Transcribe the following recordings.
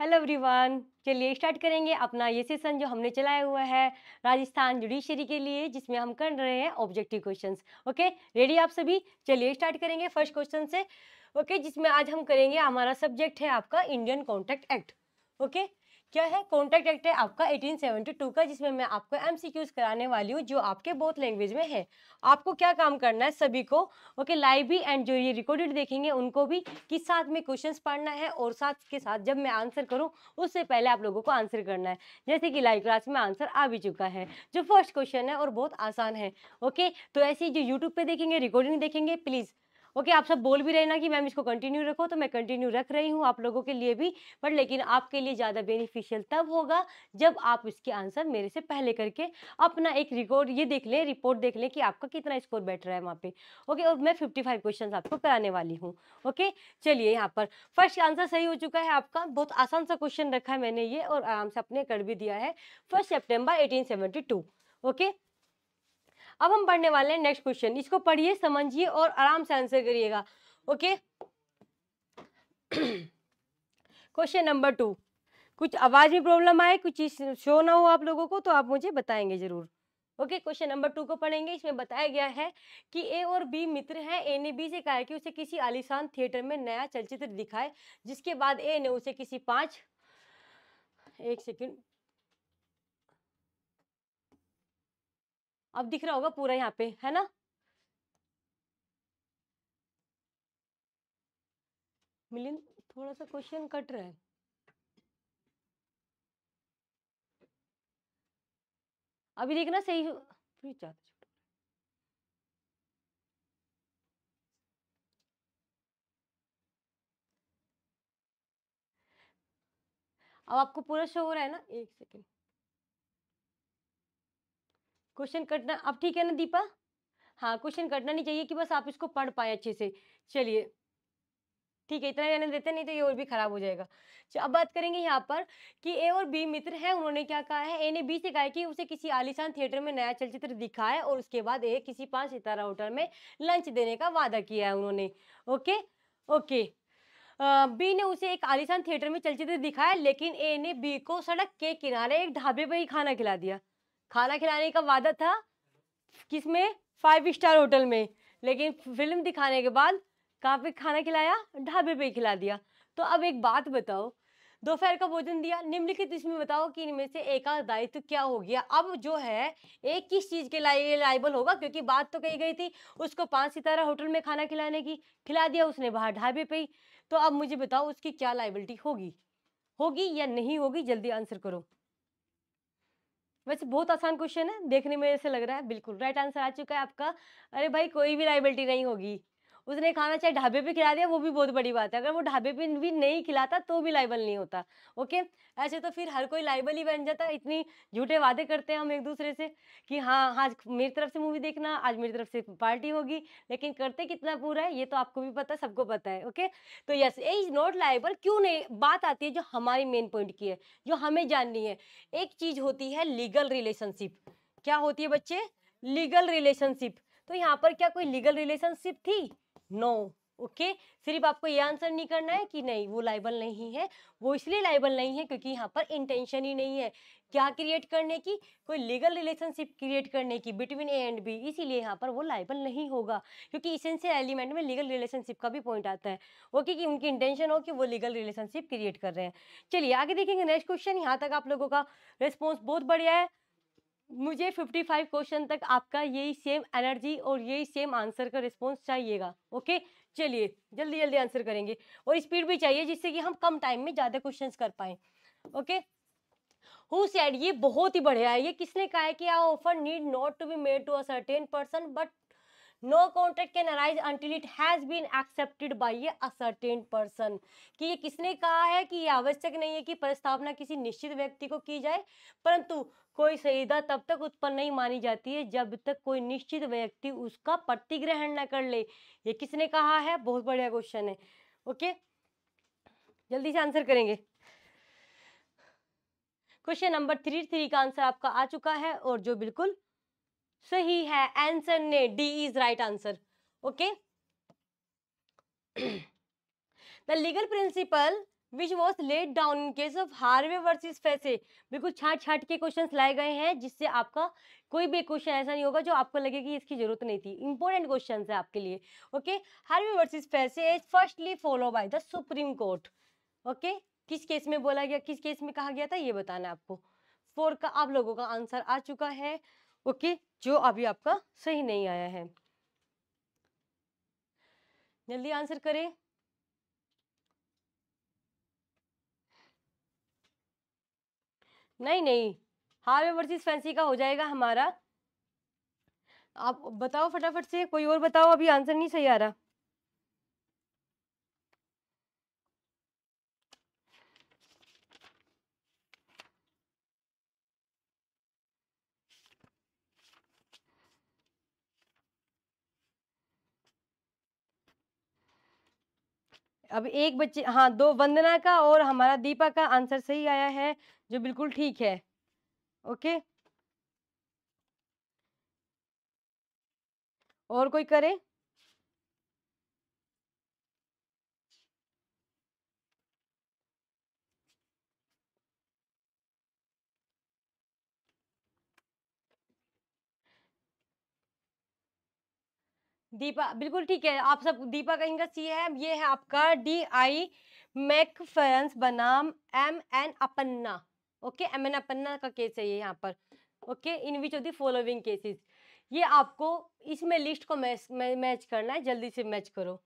Hello everyone चलिए start करेंगे अपना ये सेशन जो हमने चलाया हुआ है राजस्थान जुडिशरी के लिए जिसमें हम कर रहे हैं ऑब्जेक्टिव क्वेश्चंस ओके रेडी आप सभी चलिए स्टार्ट करेंगे फर्स्ट क्वेश्चन से ओके जिसमें आज हम करेंगे हमारा सब्जेक्ट है आपका इंडियन कॉन्ट्रैक्ट एक्ट ओके क्या है कॉन्टैक्ट एक्ट है आपका 1872 का जिसमें मैं आपको एम कराने वाली हूँ जो आपके बहुत लैंग्वेज में है आपको क्या काम करना है सभी को ओके लाइव भी एंड जो ये रिकॉर्डेड देखेंगे उनको भी कि साथ में क्वेश्चंस पढ़ना है और साथ के साथ जब मैं आंसर करूँ उससे पहले आप लोगों को आंसर करना है जैसे कि लाइव क्लास में आंसर आ भी चुका है जो फर्स्ट क्वेश्चन है और बहुत आसान है ओके तो ऐसे जो यूट्यूब पर देखेंगे रिकॉर्डिंग देखेंगे प्लीज़ ओके आप सब बोल भी रहे ना कि मैम इसको कंटिन्यू रखो तो मैं कंटिन्यू रख रही हूँ आप लोगों के लिए भी बट लेकिन आपके लिए ज़्यादा बेनिफिशियल तब होगा जब आप इसके आंसर मेरे से पहले करके अपना एक रिकॉर्ड ये देख लें रिपोर्ट देख लें कि आपका कितना स्कोर बैठ रहा है वहाँ पर ओके और मैं फिफ्टी फाइव क्वेश्चन आपको कराने वाली हूँ ओके चलिए यहाँ पर फर्स्ट आंसर सही हो चुका है आपका बहुत आसान सा क्वेश्चन रखा है मैंने ये और आराम से अपने कर भी दिया है फर्स्ट सेप्टेम्बर एटीन ओके अब हम पढ़ने वाले हैं नेक्स्ट क्वेश्चन इसको पढ़िए समझिए और आराम से आंसर करिएगा ओके क्वेश्चन नंबर टू कुछ आवाज़ में प्रॉब्लम आए कुछ चीज़ शो ना हो आप लोगों को तो आप मुझे बताएंगे ज़रूर ओके क्वेश्चन नंबर टू को पढ़ेंगे इसमें बताया गया है कि ए और बी मित्र हैं ए ने बी से कहा कि उसे किसी आलिशान थिएटर में नया चलचित्र दिखाए जिसके बाद ए ने उसे किसी पाँच एक सेकंड अब दिख रहा होगा पूरा यहाँ पे है ना मिलिन थोड़ा सा क्वेश्चन कट रहा है अभी देखना सही फिर जाते अब आपको पूरा शो हो रहा है ना एक सेकेंड क्वेश्चन कटना अब ठीक है ना दीपा हाँ क्वेश्चन कटना नहीं चाहिए कि बस आप इसको पढ़ पाए अच्छे से चलिए ठीक है इतना रहने देते नहीं तो ये और भी खराब हो जाएगा अब बात करेंगे यहाँ पर कि ए और बी मित्र हैं उन्होंने क्या कहा है ए ने बी से कहा है कि उसे किसी आलिशान थिएटर में नया चलचित्र दिखाए और उसके बाद ए किसी पांच सितारा होटल में लंच देने का वादा किया है उन्होंने ओके ओके बी ने उसे एक आलिशान थिएटर में चलचित्र दिखाया लेकिन ए ने बी को सड़क के किनारे एक ढाबे पर ही खाना खिला दिया खाना खिलाने का वादा था किस में फाइव स्टार होटल में लेकिन फिल्म दिखाने के बाद कहाँ पे खाना खिलाया ढाबे पे खिला दिया तो अब एक बात बताओ दोपहर का भोजन दिया निम्नलिखित इसमें बताओ कि इनमें से एक दायित्व तो क्या हो गया अब जो है एक किस चीज़ के लिए लाइबल होगा क्योंकि बात तो कही गई थी उसको पाँच सितारा होटल में खाना खिलाने की खिला दिया उसने बाहर ढाबे पे ही तो अब मुझे बताओ उसकी क्या लाइबिलिटी होगी होगी या नहीं होगी जल्दी आंसर करो वैसे बहुत आसान क्वेश्चन है देखने में ऐसे लग रहा है बिल्कुल राइट आंसर आ चुका है आपका अरे भाई कोई भी लाइबिलिटी नहीं होगी उसने खाना चाहे ढाबे पे खिला दिया वो भी बहुत बड़ी बात है अगर वो ढाबे पे भी नहीं खिलाता तो भी लाइबल नहीं होता ओके ऐसे तो फिर हर कोई लाइबल ही बन जाता है इतनी झूठे वादे करते हैं हम एक दूसरे से कि हाँ आज मेरी तरफ से मूवी देखना आज मेरी तरफ से पार्टी होगी लेकिन करते कितना पूरा है ये तो आपको भी पता सबको पता है ओके तो yes A is not liable क्यों नहीं बात आती है जो हमारी मेन पॉइंट की है जो हमें जाननी है एक चीज़ होती है लीगल रिलेशनशिप क्या होती है बच्चे लीगल रिलेशनशिप तो यहाँ पर क्या कोई लीगल रिलेशनशिप थी नो ओके okay? सिर्फ आपको ये आंसर नहीं करना है कि नहीं वो लाइबल नहीं है वो इसलिए लाइबल नहीं है क्योंकि यहाँ पर इंटेंशन ही नहीं है क्या क्रिएट करने की कोई लीगल रिलेशनशिप क्रिएट करने की बिटवीन ए एंड बी इसीलिए यहाँ पर वो लाइबल नहीं होगा क्योंकि इसेंशियल एलिमेंट में लीगल रिलेशनशिप का भी पॉइंट आता है ओके कि उनकी इंटेंशन हो कि वो लीगल रिलेशनशिप क्रिएट कर रहे हैं चलिए आगे देखेंगे नेक्स्ट क्वेश्चन यहाँ तक आप लोगों का रिस्पॉन्स बहुत बढ़िया है मुझे 55 क्वेश्चन तक आपका यही सेम एनर्जी और यही सेम आंसर का रिस्पॉन्स चाहिएगा ओके चलिए जल्दी जल्दी आंसर करेंगे और स्पीड भी चाहिए जिससे कि हम कम टाइम में ज़्यादा क्वेश्चंस कर पाएँ ओके हु सैड ये बहुत ही बढ़िया है ये किसने कहा है कि a offer need not to be made to a certain person but no contract can arise until it has been accepted by a ascertain person कि ये किसने कहा है कि ये आवश्यक नहीं है कि प्रस्तावना किसी निश्चित व्यक्ति को की जाए परंतु कोई सहीदा तब तक उत्पन्न नहीं मानी जाती है जब तक कोई निश्चित व्यक्ति उसका प्रतिग्रहण न कर ले ये किसने कहा है बहुत बढ़िया क्वेश्चन है ओके जल्दी से आंसर करेंगे क्वेश्चन नंबर थ्री थ्री का आंसर आपका आ चुका है और जो बिल्कुल सही है आंसर ने D is right answer okay the legal principle which was laid down in case of Harvey versus Facey बिल्कुल छाट छाट के क्वेश्चन लाए गए हैं जिससे आपका कोई भी क्वेश्चन ऐसा नहीं होगा जो आपको लगे कि इसकी जरूरत नहीं थी इंपॉर्टेंट क्वेश्चन है आपके लिए okay Harvey versus Facey is firstly follow by the supreme court okay किस केस में बोला गया किस केस में कहा गया था ये बताना आपको फोर का आप लोगों का आंसर आ चुका है ओके जो अभी आपका सही नहीं आया है जल्दी आंसर करें नहीं नहीं हार्वे वर्सेस फैंसी का हो जाएगा हमारा आप बताओ फटाफट से कोई और बताओ अभी आंसर नहीं सही आ रहा अब एक बच्चे हाँ दो वंदना का और हमारा दीपा का आंसर सही आया है जो बिल्कुल ठीक है ओके और कोई करे दीपा बिल्कुल ठीक है आप सब दीपा का इनका सी है ये है आपका डी आई फ्रेंस बनाम M N Appanna okay M N Appanna का केस है ये यहाँ पर okay in which of the following cases ये आपको इसमें लिस्ट को मैच मैच करना है जल्दी से मैच करो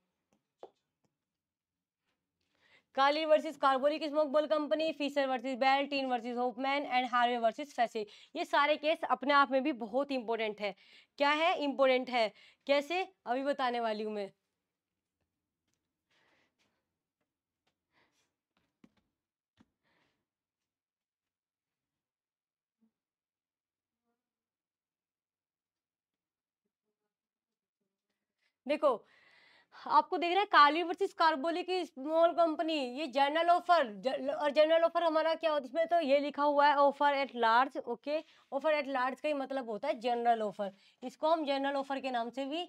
Carlill versus Carbolic smoke smokeball company Fisher versus Bell Tinn versus Hoffman and Harvey versus Facey ये सारे केस अपने आप में भी बहुत इंपॉर्टेंट है क्या है इंपॉर्टेंट है कैसे अभी बताने वाली हूँ मैं देखो आपको देख रहे हैं काली वर्सेस की स्मॉल कंपनी ये जनरल ऑफर और जनरल ऑफर हमारा क्या होता है इसमें तो ये लिखा हुआ है offer at large okay offer at large का ही मतलब होता है जनरल ऑफर इसको हम जनरल ऑफर के नाम से भी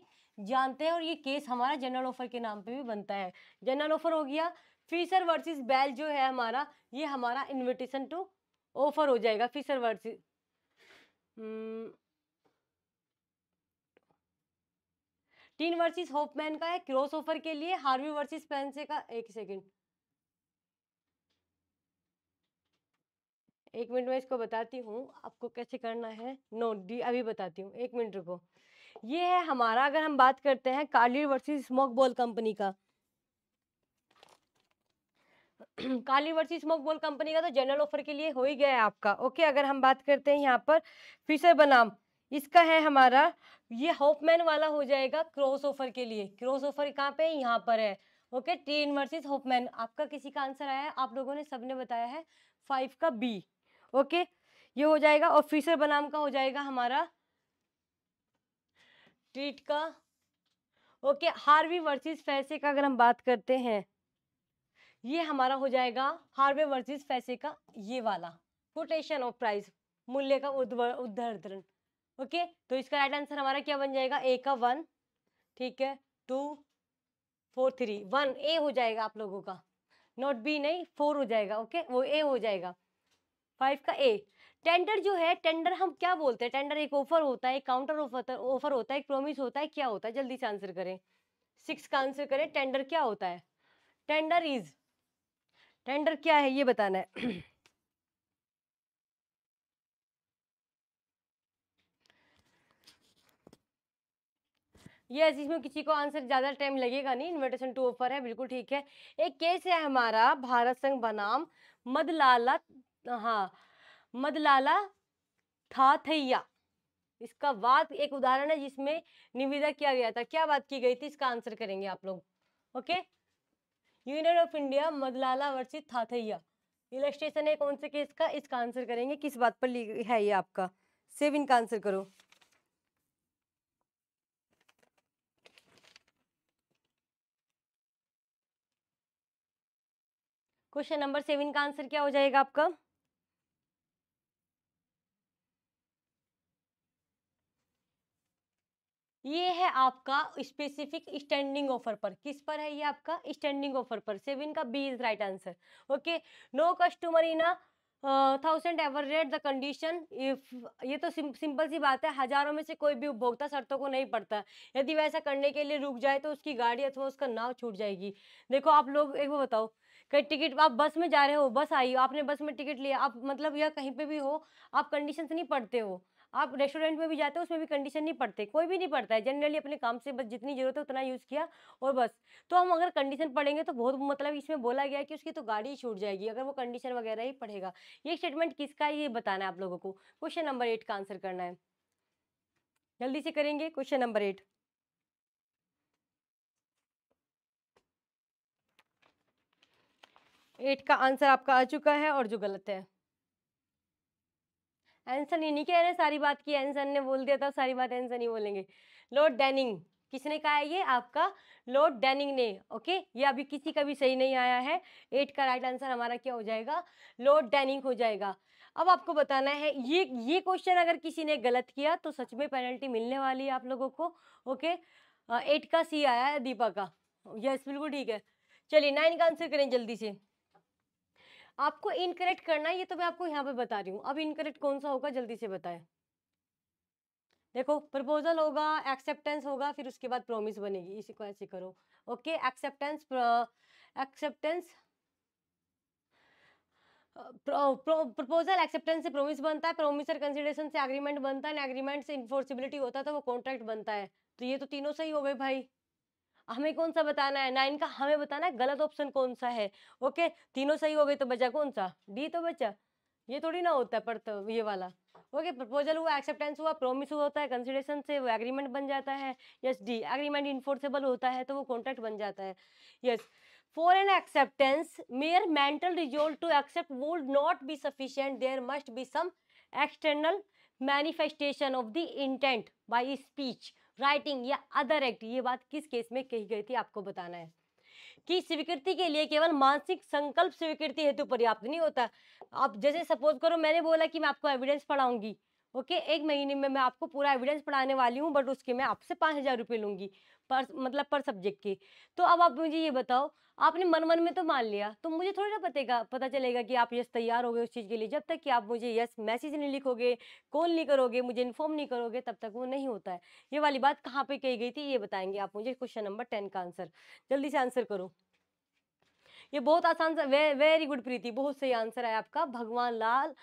जानते हैं और ये केस हमारा जनरल ऑफर के नाम पे भी बनता है जनरल ऑफर हो गया फीसर वर्सिस बैल जो है हमारा ये हमारा इन्विटेशन टू ऑफर हो जाएगा Fisher versus hmm, Tinn versus Hoffman का है क्रॉस ओवर के लिए हार्वी वर्सेस पेंसे का एक सेकेंड एक मिनट में इसको बताती हूँ आपको कैसे करना है नो डी अभी बताती हूँ एक मिनट रुको ये है हमारा अगर हम बात करते हैं Carlill versus smoke ball company का काली वर्सी स्मोक बॉल कंपनी का तो जनरल ऑफर के लिए हो ही गया है आपका ओके अगर हम बात करते हैं यहाँ पर फिशर बनाम इसका है हमारा ये होपमैन वाला हो जाएगा क्रॉस ऑफर के लिए क्रॉस ऑफर कहाँ पे यहाँ पर है ओके ट्रेन वर्सेस होपमैन आपका किसी का आंसर आया है आप लोगों ने सबने बताया है फाइव का बी ओके ये हो जाएगा और बनाम का हो जाएगा हमारा ट्रीट का ओके हार्वी वर्सेस फैसे का अगर हम बात करते हैं ये हमारा हो जाएगा हार्वे वर्सेस फैसे का ये वाला कोटेशन ऑफ प्राइस मूल्य का उद्धरण ओके तो इसका राइट आंसर हमारा क्या बन जाएगा ए का वन ठीक है two four three one A हो जाएगा आप लोगों का नॉट बी नहीं फोर हो जाएगा ओके वो ए हो जाएगा फाइव का ए टेंडर जो है टेंडर हम क्या बोलते हैं टेंडर एक ऑफर होता है एक काउंटर ऑफर ऑफर होता है एक प्रोमिस होता है क्या होता है जल्दी से आंसर करें सिक्स का आंसर करें टेंडर क्या होता है टेंडर इज टेंडर क्या है ये बताना है यस इसमें किसी को आंसर ज़्यादा टाइम लगेगा नहीं इन्विटेशन टू ऑफर है बिल्कुल ठीक है एक केस है हमारा भारत संघ बनाम मदलाला हाँ मदलाला था थैया इसका वाद एक उदाहरण है जिसमें निविदा किया गया था क्या बात की गई थी इसका आंसर करेंगे आप लोग okay Union of India Madala versus Thathaiah illustration है कौन से केस का इसका आंसर करेंगे किस बात पर है ये आपका सेव इनका आंसर करो क्वेश्चन नंबर सेवन का आंसर क्या हो जाएगा आपका ये है आपका स्पेसिफिक स्टैंडिंग ऑफर पर किस पर है ये आपका स्टैंडिंग ऑफर पर सेवन का B is right answer okay no customer in thousand ever rate the condition if ये तो सिंपल सी बात है हजारों में से कोई भी उपभोक्ता शर्तों को नहीं पड़ता यदि वैसा करने के लिए रुक जाए तो उसकी गाड़ी अथवा उसका नाव छूट जाएगी देखो आप लोग एक बताओ कहीं टिकट आप बस में जा रहे हो बस आई हो आपने बस में टिकट लिया आप मतलब या कहीं पे भी हो आप कंडीशन से नहीं पढ़ते हो आप रेस्टोरेंट में भी जाते हो उसमें भी कंडीशन नहीं पड़ते कोई भी नहीं पड़ता है जनरली अपने काम से बस जितनी ज़रूरत है उतना यूज़ किया और बस तो हम अगर कंडीशन पढ़ेंगे तो बहुत मतलब इसमें बोला गया है कि उसकी तो गाड़ी ही छूट जाएगी अगर वो कंडीशन वगैरह ही पढ़ेगा ये स्टेटमेंट किसका है ये बताना है आप लोगों को क्वेश्चन नंबर एट का आंसर करना है जल्दी से करेंगे क्वेश्चन नंबर एट एट का आंसर आपका आ चुका है और जो गलत है एंसन ये नहीं कह रहे सारी बात की एंसन ने बोल दिया था सारी बात एंसन ही बोलेंगे लॉर्ड डेनिंग किसने कहा है ये आपका लॉर्ड डेनिंग ने ओके ये अभी किसी का भी सही नहीं आया है एट का राइट आंसर हमारा क्या हो जाएगा लॉर्ड डेनिंग हो जाएगा अब आपको बताना है ये ये क्वेश्चन अगर किसी ने गलत किया तो सच में पेनल्टी मिलने वाली है आप लोगों को ओके एट का सी आया है दीपा का यस बिल्कुल ठीक है चलिए नाइन का आंसर करें जल्दी से आपको इनकरेक्ट करना है ये तो मैं आपको यहाँ पे बता रही हूँ अब इनकरेक्ट कौन सा होगा जल्दी से बताएं देखो प्रपोजल होगा एक्सेप्टेंस होगा फिर उसके बाद प्रोमिस बनेगी इसी को ऐसे करो okay acceptance acceptance proposal acceptance से प्रोमिस बनता है प्रोमिसर कंसिडरेशन से एग्रीमेंट बनता है एग्रीमेंट से इन्फोर्सिबिलिटी होता है तो वो कॉन्ट्रैक्ट बनता है तो ये तो तीनों सही हो गए भाई हमें कौन सा बताना है नाइन का हमें बताना है गलत ऑप्शन कौन सा है ओके तीनों सही हो गए तो बचा कौन सा डी तो बचा ये थोड़ी ना होता है पर तो ये वाला ओके प्रपोजल हुआ एक्सेप्टेंस हुआ प्रोमिस हुआ होता है कंसिडरेशन से वो एग्रीमेंट बन जाता है यस डी एग्रीमेंट इन्फोर्सेबल होता है तो वो कॉन्ट्रैक्ट बन जाता है yes for an acceptance mere mental resolve to accept would not be sufficient there must be some external manifestation of the intent by speech writing या अदर एक्ट ये बात किस केस में कही गई थी आपको बताना है कि स्वीकृति के लिए केवल मानसिक संकल्प स्वीकृति हेतु पर्याप्त नहीं होता आप जैसे सपोज करो मैंने बोला कि मैं आपको एविडेंस पढ़ाऊंगी ओके एक महीने में मैं आपको पूरा एविडेंस पढ़ाने वाली हूँ बट उसके मैं आपसे पाँच हज़ार रुपये लूँगी पर मतलब पर सब्जेक्ट की तो अब आप मुझे ये बताओ आपने मन मन में तो मान लिया तो मुझे थोड़ा ना पतेगा पता चलेगा कि आप यस तैयार हो गए उस चीज़ के लिए जब तक कि आप मुझे यस मैसेज नहीं लिखोगे कॉल नहीं करोगे मुझे इन्फॉर्म नहीं करोगे तब तक वो नहीं होता है ये वाली बात कहाँ पर कही गई थी ये बताएंगे आप मुझे क्वेश्चन नंबर टेन का आंसर जल्दी से आंसर करो ये बहुत आसान सा वे, वेरी गुड प्रीति बहुत सही आंसर है आपका भगवान लाल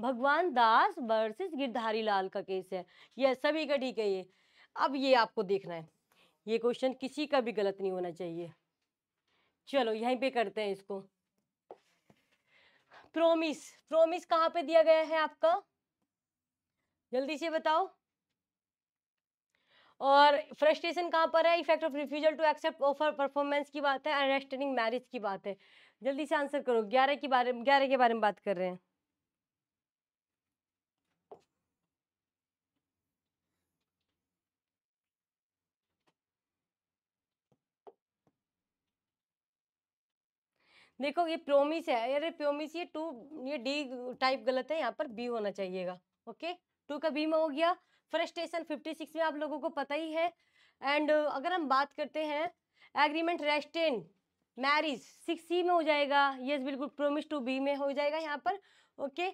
भगवान दास वर्सेज गिरधारी लाल का केस है ये सभी का ठीक है ये अब ये आपको देखना है ये क्वेश्चन किसी का भी गलत नहीं होना चाहिए चलो यहीं पे करते हैं इसको प्रोमिस प्रोमिस कहाँ पे दिया गया है आपका जल्दी से बताओ और फ्रस्ट्रेशन कहाँ पर है effect of refusal to accept offer performance की बात है एंड रेस्टनिंग मैरिज की बात है जल्दी से आंसर करो ग्यारह के बारे में ग्यारह के बारे में बात कर रहे हैं देखो ये प्रोमिस है अरे प्रोमिस ये टू ये डी टाइप गलत है यहाँ पर बी होना चाहिएगा ओके टू का बी में हो गया फ्रस्ट्रेशन फिफ्टी सिक्स में आप लोगों को पता ही है एंड अगर हम बात करते हैं agreement restraint marriage six C में हो जाएगा ये बिल्कुल प्रोमिस टू बी में हो जाएगा यहाँ पर ओके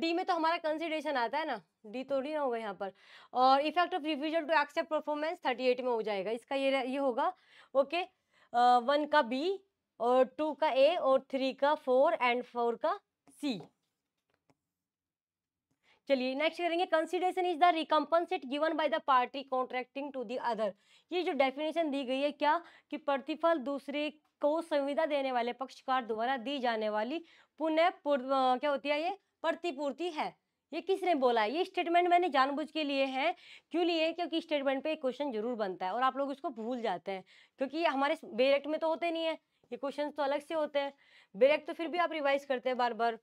डी में तो हमारा कंसिडरेशन आता है ना डी तो डी ना होगा यहाँ पर और effect of refusal to accept performance thirty eight में हो जाएगा इसका ये ये होगा ओके वन का बी और टू का ए और थ्री का फोर एंड फोर का सी चलिए नेक्स्ट करेंगे consideration is the recompense given by the party contracting to the other ये जो डेफिनेशन दी गई है क्या कि प्रतिफल दूसरे को संविदा देने वाले पक्षकार द्वारा दी जाने वाली पुनः क्या होती है ये प्रतिपूर्ति है ये किसने बोला है ये स्टेटमेंट मैंने जानबूझ के लिए है क्यों लिए क्योंकि स्टेटमेंट पे क्वेश्चन जरूर बनता है और आप लोग इसको भूल जाते हैं क्योंकि ये हमारे बेरेक्ट में तो होते नहीं है ये क्वेश्चन तो अलग से होते हैं बेरेक्ट तो फिर भी आप रिवाइज करते हैं बार बार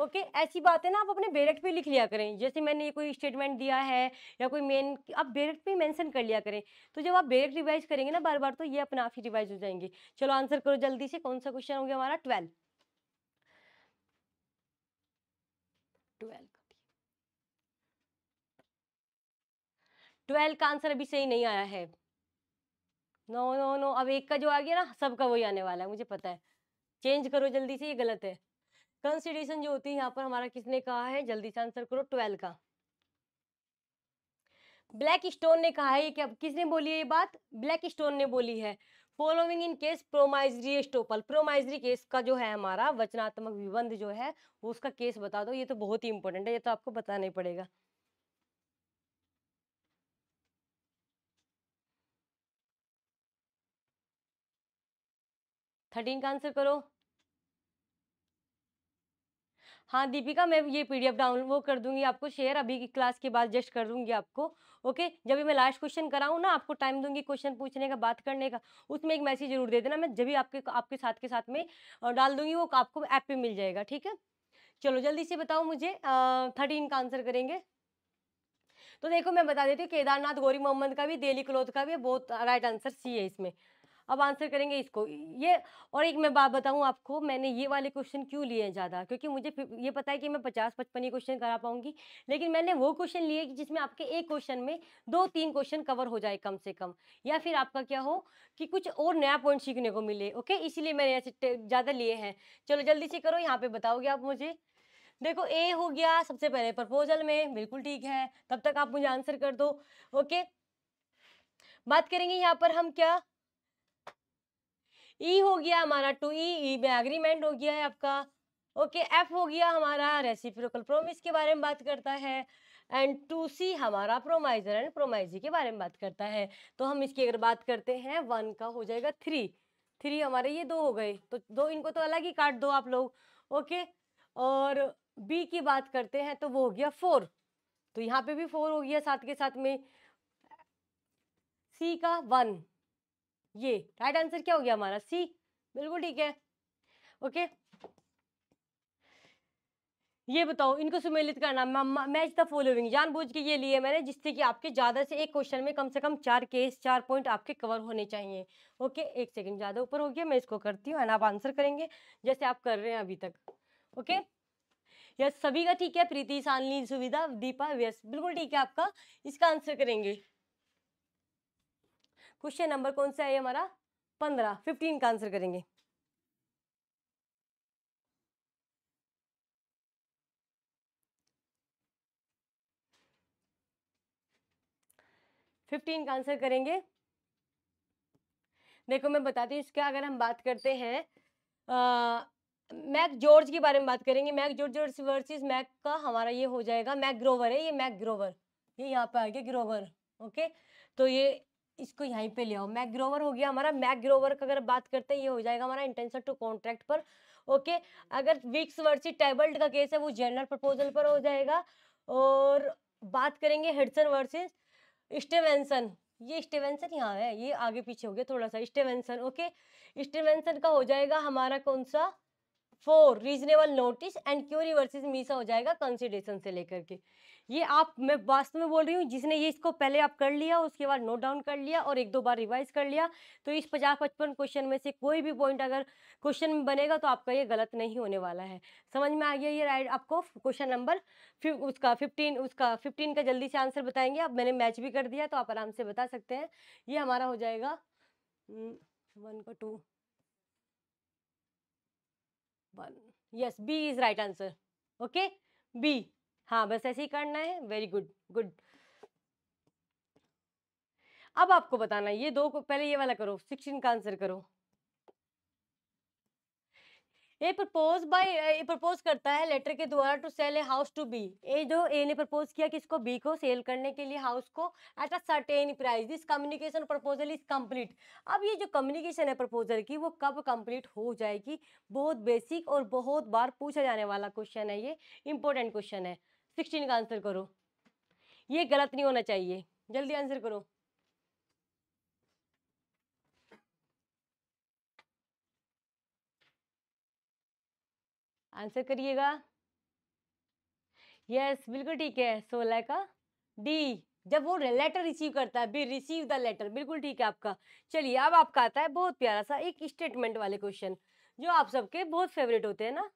ओके okay, ऐसी बात है ना आप अपने बेरेक्ट पे लिख लिया करें जैसे मैंने ये कोई स्टेटमेंट दिया है या कोई मेन आप बेरेक्ट पे मेंशन कर लिया करें तो जब आप बेरेक्ट रिवाइज करेंगे ना बार बार तो ये अपने आप ही रिवाइज हो जाएंगे चलो आंसर करो जल्दी से कौन सा क्वेश्चन हो गया हमारा ट्वेल्व ट्वेल्व ट्वेल्व का आंसर अभी सही नहीं आया है नो नो नो अब एक का जो आ गया ना सबका वही आने वाला है मुझे पता है चेंज करो जल्दी से ये गलत है कंसिडेशन जो होती है यहाँ पर हमारा किसने कहा है जल्दी से आंसर करो ट्वेल्व का ब्लैक स्टोन ने कहा है कि अब किसने बोली है ये बात ब्लैक स्टोन ने बोली है following in case promissory estoppel promissory case का जो है हमारा वचनात्मक विबंध जो है उसका केस बता दो ये तो बहुत ही इंपॉर्टेंट है ये तो आपको बताना ही पड़ेगा थर्टीन का आंसर करो हाँ दीपिका मैं ये पी डाउन वो कर दूंगी आपको शेयर अभी की क्लास के बाद जस्ट कर दूंगी आपको ओके जब भी मैं लास्ट क्वेश्चन कराऊँ ना आपको टाइम दूंगी क्वेश्चन पूछने का बात करने का उसमें एक मैसेज जरूर दे देना मैं जब भी आपके आपके साथ के साथ में डाल दूंगी वो आपको ऐप पे मिल जाएगा ठीक है चलो जल्दी से बताओ मुझे थर्टीन का आंसर करेंगे तो देखो मैं बता देती हूँ केदारनाथ गौरी मोहम्मद का भी डेली क्लोथ का भी बहुत राइट आंसर सी है इसमें अब आंसर करेंगे इसको ये और एक मैं बात बताऊँ आपको मैंने ये वाले क्वेश्चन क्यों लिए हैं ज़्यादा क्योंकि मुझे ये पता है कि मैं पचास पचपन ही क्वेश्चन करा पाऊंगी लेकिन मैंने वो क्वेश्चन लिए कि जिसमें आपके एक क्वेश्चन में दो तीन क्वेश्चन कवर हो जाए कम से कम या फिर आपका क्या हो कि कुछ और नया पॉइंट सीखने को मिले ओके इसीलिए मैंने ऐसे ज़्यादा लिए हैं चलो जल्दी से करो यहाँ पर बताओगे आप मुझे देखो ए हो गया सबसे पहले प्रपोजल में बिल्कुल ठीक है तब तक आप मुझे आंसर कर दो ओके बात करेंगे यहाँ पर हम क्या ई e हो गया हमारा टू ई ई में एग्रीमेंट हो गया है आपका ओके okay, एफ हो गया हमारा रेसिप्रोकल प्रोमिस के बारे में बात करता है एंड टू सी हमारा प्रोमाइजर एंड प्रोमाइजी के बारे में बात करता है तो हम इसकी अगर बात करते हैं वन का हो जाएगा थ्री थ्री हमारे ये दो हो गए तो दो इनको तो अलग ही काट दो आप लोग ओके okay? और बी की बात करते हैं तो वो हो गया फोर तो यहाँ पे भी फोर हो गया साथ के साथ में सी का वन ये राइट आंसर क्या हो गया हमारा सी बिल्कुल ठीक है ओके ये बताओ इनको सुमेलित करना मैच द फॉलोइंग जानबूझ के ये लिए मैंने जिससे कि आपके ज़्यादा से एक क्वेश्चन में कम से कम चार केस चार पॉइंट आपके कवर होने चाहिए ओके एक सेकंड ज़्यादा ऊपर हो गया मैं इसको करती हूँ एंड आप आंसर करेंगे जैसे आप कर रहे हैं अभी तक ओके यस सभी का ठीक है प्रीति सानली सुविधा दीपा यस बिल्कुल ठीक है आपका इसका आंसर करेंगे क्वेश्चन नंबर कौन सा है हमारा पंद्रह फिफ्टीन का आंसर करेंगे फिफ्टीन का आंसर करेंगे देखो मैं बताती हूँ इसका अगर हम बात करते हैं मैक जॉर्ज के बारे में बात करेंगे मैक जॉर्ज वर्सेस मैक का हमारा ये हो जाएगा मैक ग्रोवर है ये मैक ग्रोवर ये यहाँ पे आ गया ग्रोवर ओके तो ये इसको यहीं पे ले आओ मैक ग्रोवर हो गया हमारा मैक ग्रोवर का अगर बात करते हैं ये हो जाएगा हमारा इंटेंशन टू कॉन्ट्रैक्ट पर ओके अगर वीक्स वर्सी टेबल्ड का केस है वो जनरल प्रपोजल पर हो जाएगा और बात करेंगे हेडसन वर्सेस स्टेवेंसन ये स्टेवेंसन यहाँ है ये आगे पीछे हो गया थोड़ा सा स्टेवेंसन ओके स्टेवेंसन का हो जाएगा हमारा कौन सा for reasonable notice and Currie versus Misa हो जाएगा कंसिडेशन से लेकर के ये आप मैं वास्तव में बोल रही हूँ जिसने ये इसको पहले आप कर लिया उसके बाद नोट डाउन कर लिया और एक दो बार रिवाइज कर लिया तो इस पचास पचपन क्वेश्चन में से कोई भी पॉइंट अगर क्वेश्चन में बनेगा तो आपका ये गलत नहीं होने वाला है समझ में आ गया ये राइट आपको क्वेश्चन नंबर उसका फिफ्टीन उसका फिफ्टीन का जल्दी से आंसर बताएंगे अब मैंने मैच भी कर दिया तो आप आराम से बता सकते हैं ये हमारा हो जाएगा हम्म, वन का two one yes B is right answer okay B हाँ बस ऐसे ही करना है वेरी गुड गुड अब आपको बताना ये दो को पहले ये वाला करो सिक्सटीन का आंसर करो A propose by A propose करता है लेटर के द्वारा to sell a house to B A जो ए ने प्रपोज किया कि इसको बी को सेल करने के लिए हाउस को at a certain price this communication proposal is complete अब ये जो कम्युनिकेशन है प्रपोजल की वो कब कंप्लीट हो जाएगी बहुत बेसिक और बहुत बार पूछा जाने वाला क्वेश्चन है ये इंपॉर्टेंट क्वेश्चन है सिक्सटीन का आंसर करो ये गलत नहीं होना चाहिए जल्दी आंसर करो आंसर करिएगा यस बिल्कुल ठीक है सोलह का डी जब वो लेटर रिसीव करता है बी रिसीव द लेटर बिल्कुल ठीक है आपका चलिए अब आपका आता है बहुत प्यारा सा एक स्टेटमेंट वाले क्वेश्चन जो आप सबके बहुत फेवरेट होते हैं ना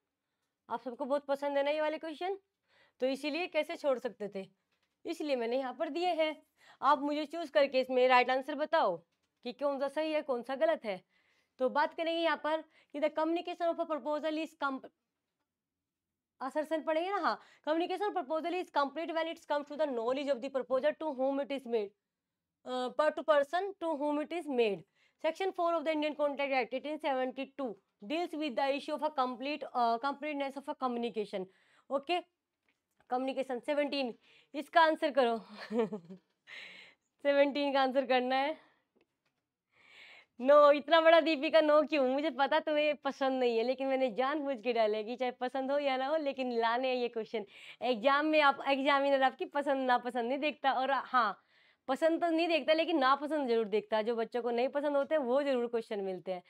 आप सबको बहुत पसंद है ना ये वाले क्वेश्चन तो इसीलिए कैसे छोड़ सकते थे इसलिए मैंने यहाँ पर दिए हैं आप मुझे चूज़ करके इसमें राइट आंसर बताओ कि कौन सा सही है कौन सा गलत है तो बात करेंगे यहाँ पर कि the communication of a proposal is come assertion पढ़ेंगे ना हाँ communication proposal is complete when it's come to the knowledge of the proposal to whom it is made पर to person to whom it is made section four of the Indian contract act eighteen seventy two deals with the issue of a complete completeness of a communication okay communication seventeen इसका answer करो seventeen का answer करना है no no, इतना बड़ा Deepika no क्यों मुझे पता तुम्हें पसंद नहीं है लेकिन मैंने जानबूझ के डाले कि चाहे पसंद हो या ना हो लेकिन लाने ये क्वेश्चन एग्जाम में आप एग्जामिनर आपकी पसंद नापसंद नहीं देखता और हाँ पसंद तो नहीं देखता लेकिन नापसंद जरूर देखता है जो बच्चों को नहीं पसंद होते हैं वो जरूर क्वेश्चन मिलते हैं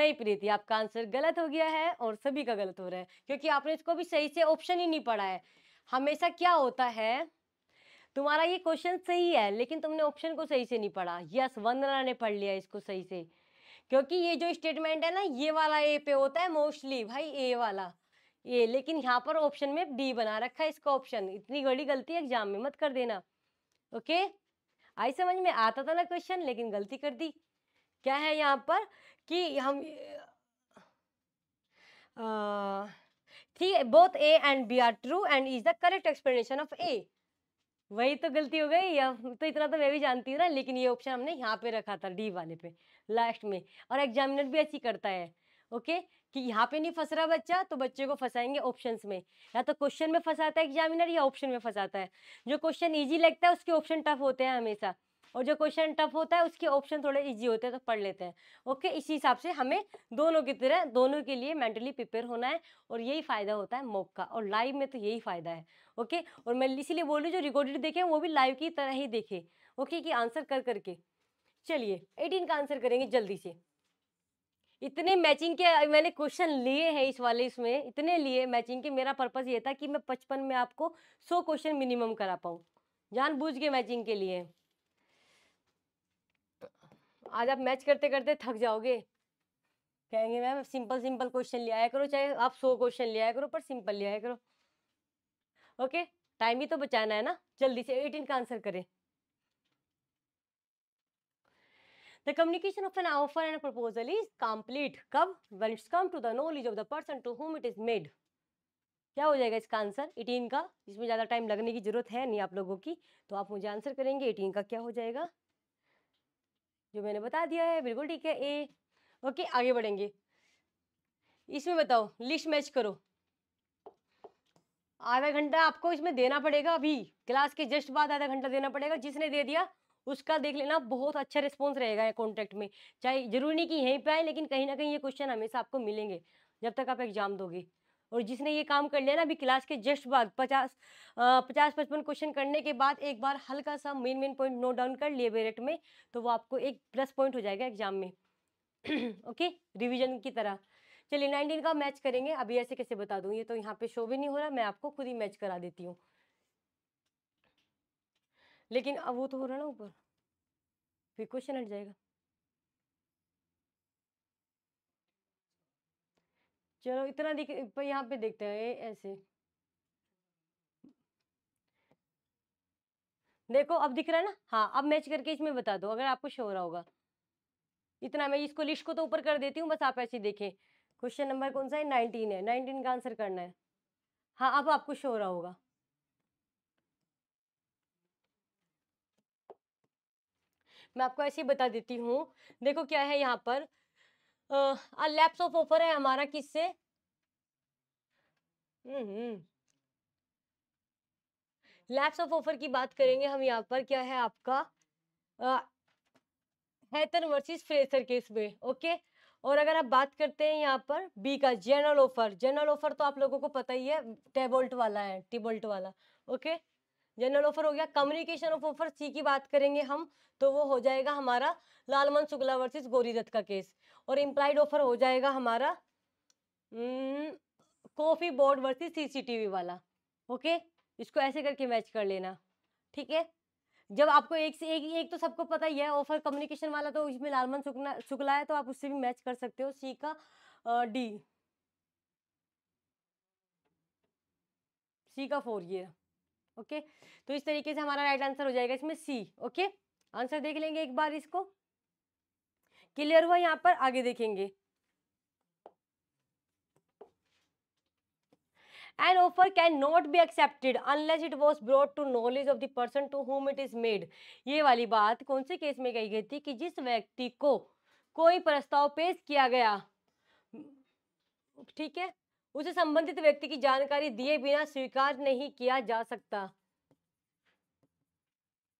नहीं प्रीति आपका आंसर गलत हो गया है और सभी का गलत हो रहा है क्योंकि आपने इसको भी सही से ऑप्शन ही नहीं पढ़ा है हमेशा क्या होता है तुम्हारा ये क्वेश्चन सही है लेकिन तुमने ऑप्शन को सही से नहीं पढ़ा यस वंदना ने पढ़ लिया इसको सही से क्योंकि ये जो स्टेटमेंट है ना ये वाला ए पे होता है मोस्टली भाई ए वाला ए लेकिन यहाँ पर ऑप्शन में डी बना रखा है इसका ऑप्शन इतनी बड़ी गलती एग्जाम में मत कर देना ओके आई समझ में आता था ना क्वेश्चन लेकिन गलती कर दी क्या है यहाँ पर कि हम आ, ठीक both A and B are true and is the correct explanation of A वही तो गलती हो गई या तो इतना तो मैं भी जानती हूँ ना लेकिन ये ऑप्शन हमने यहाँ पे रखा था डी वाले पे लास्ट में और एग्जामिनर भी ऐसी करता है ओके कि यहाँ पे नहीं फंस रहा बच्चा तो बच्चे को फंसाएंगे ऑप्शंस में या तो क्वेश्चन में फंसाता है एग्जामिनर या ऑप्शन में फंसाता है जो क्वेश्चन ईजी लगता है उसके ऑप्शन टफ होते हैं हमेशा और जो क्वेश्चन टफ होता है उसके ऑप्शन थोड़े ईजी होते हैं तो पढ़ लेते हैं ओके इसी हिसाब से हमें दोनों की तरह दोनों के लिए मेंटली प्रिपेयर होना है और यही फ़ायदा होता है मॉक का और लाइव में तो यही फ़ायदा है ओके और मैं इसीलिए बोल रही हूँ जो रिकॉर्डेड देखें वो भी लाइव की तरह ही देखें ओके कि आंसर कर करके चलिए एटीन का आंसर करेंगे जल्दी से इतने मैचिंग के मैंने क्वेश्चन लिए हैं इस वाले इसमें इतने लिए मैचिंग के मेरा पर्पस ये था कि मैं पचपन में आपको सौ क्वेश्चन मिनिमम करा पाऊँ जानबूझ के मैचिंग के लिए आज आप मैच करते करते थक जाओगे कहेंगे मैम सिंपल सिंपल क्वेश्चन ले आया करो चाहे आप सौ क्वेश्चन ले आया करो पर सिंपल ले आया करो ओके टाइम ही तो बचाना है ना जल्दी से एटीन का आंसर करें the communication of an offer and proposal is complete कब when it's come to the knowledge of the person to whom it is made क्या हो जाएगा इसका आंसर एटीन का इसमें ज़्यादा टाइम लगने की जरूरत है नहीं आप लोगों की तो आप मुझे आंसर करेंगे एटीन का क्या हो जाएगा जो मैंने बता दिया है बिल्कुल ठीक है ए ओके आगे बढ़ेंगे इसमें बताओ लिस्ट मैच करो आधा घंटा आपको इसमें देना पड़ेगा अभी क्लास के जस्ट बाद आधा घंटा देना पड़ेगा जिसने दे दिया उसका देख लेना बहुत अच्छा रिस्पॉन्स रहेगा कॉन्टैक्ट में चाहे जरूरी नहीं कि यहीं पे आए लेकिन कहीं ना कहीं ये क्वेश्चन हमेशा आपको मिलेंगे जब तक आप एग्जाम दोगे और जिसने ये काम कर लिया ना अभी क्लास के जस्ट बाद पचास पचास पचपन क्वेश्चन करने के बाद एक बार हल्का सा main main point note down कर लिए बेरेट में तो वो आपको एक प्लस पॉइंट हो जाएगा एग्जाम में ओके रिविजन की तरह चलिए नाइनटीन का मैच करेंगे अभी ऐसे कैसे बता दूँ ये तो यहाँ पे शो भी नहीं हो रहा मैं आपको खुद ही मैच करा देती हूँ लेकिन अब वो तो हो रहा ना ऊपर फिर क्वेश्चन हट जाएगा चलो इतना दिख यहाँ पे देखते हैं ऐसे देखो अब दिख रहा है ना हाँ अब मैच करके इसमें बता दो अगर आपको शो हो रहा होगा इतना मैं इसको लिस्ट को तो ऊपर कर देती हूँ बस आप ऐसे देखें क्वेश्चन नंबर कौन सा है नाइनटीन है नाइनटीन का आंसर करना है हाँ अब आपको शो हो रहा होगा मैं आपको ऐसे ही बता देती हूँ देखो क्या है यहाँ पर ऑफ ऑफर है हमारा किससे ऑफ हम्म, ऑफर हम्म। की बात करेंगे हम यहाँ पर क्या है आपका हैतर वर्सेस फ्रेसर केस में ओके और अगर आप बात करते हैं यहाँ पर बी का जनरल ऑफर जनरल ऑफर तो आप लोगों को पता ही है टेबोल्ट वाला है टिबोल्ट वाला ओके जनरल ऑफर हो गया कम्युनिकेशन ऑफ ऑफर सी की बात करेंगे हम तो वो हो जाएगा हमारा लालमन शुक्ला वर्सेस गोरी दत्त का केस और इम्प्लाइड ऑफर हो जाएगा हमारा कॉफी बोर्ड वर्सेस सीसीटीवी वाला ओके इसको ऐसे करके मैच कर लेना ठीक है जब आपको एक से एक एक तो सबको पता ही है ऑफर कम्युनिकेशन वाला तो इसमें लालमन शुक्ला शुक्ला है तो आप उससे भी मैच कर सकते हो सी का डी सी का फोर ये ओके तो इस तरीके से हमारा राइट आंसर हो जाएगा इसमें सी ओके आंसर देख लेंगे एक बार इसको क्लियर हुआ यहाँ पर आगे देखेंगे an offer cannot be accepted unless it was brought to knowledge of the person to whom it is made ये वाली बात कौन से केस में कही गई थी कि जिस व्यक्ति को कोई प्रस्ताव पेश किया गया ठीक है उसे संबंधित व्यक्ति की जानकारी दिए बिना स्वीकार नहीं किया जा सकता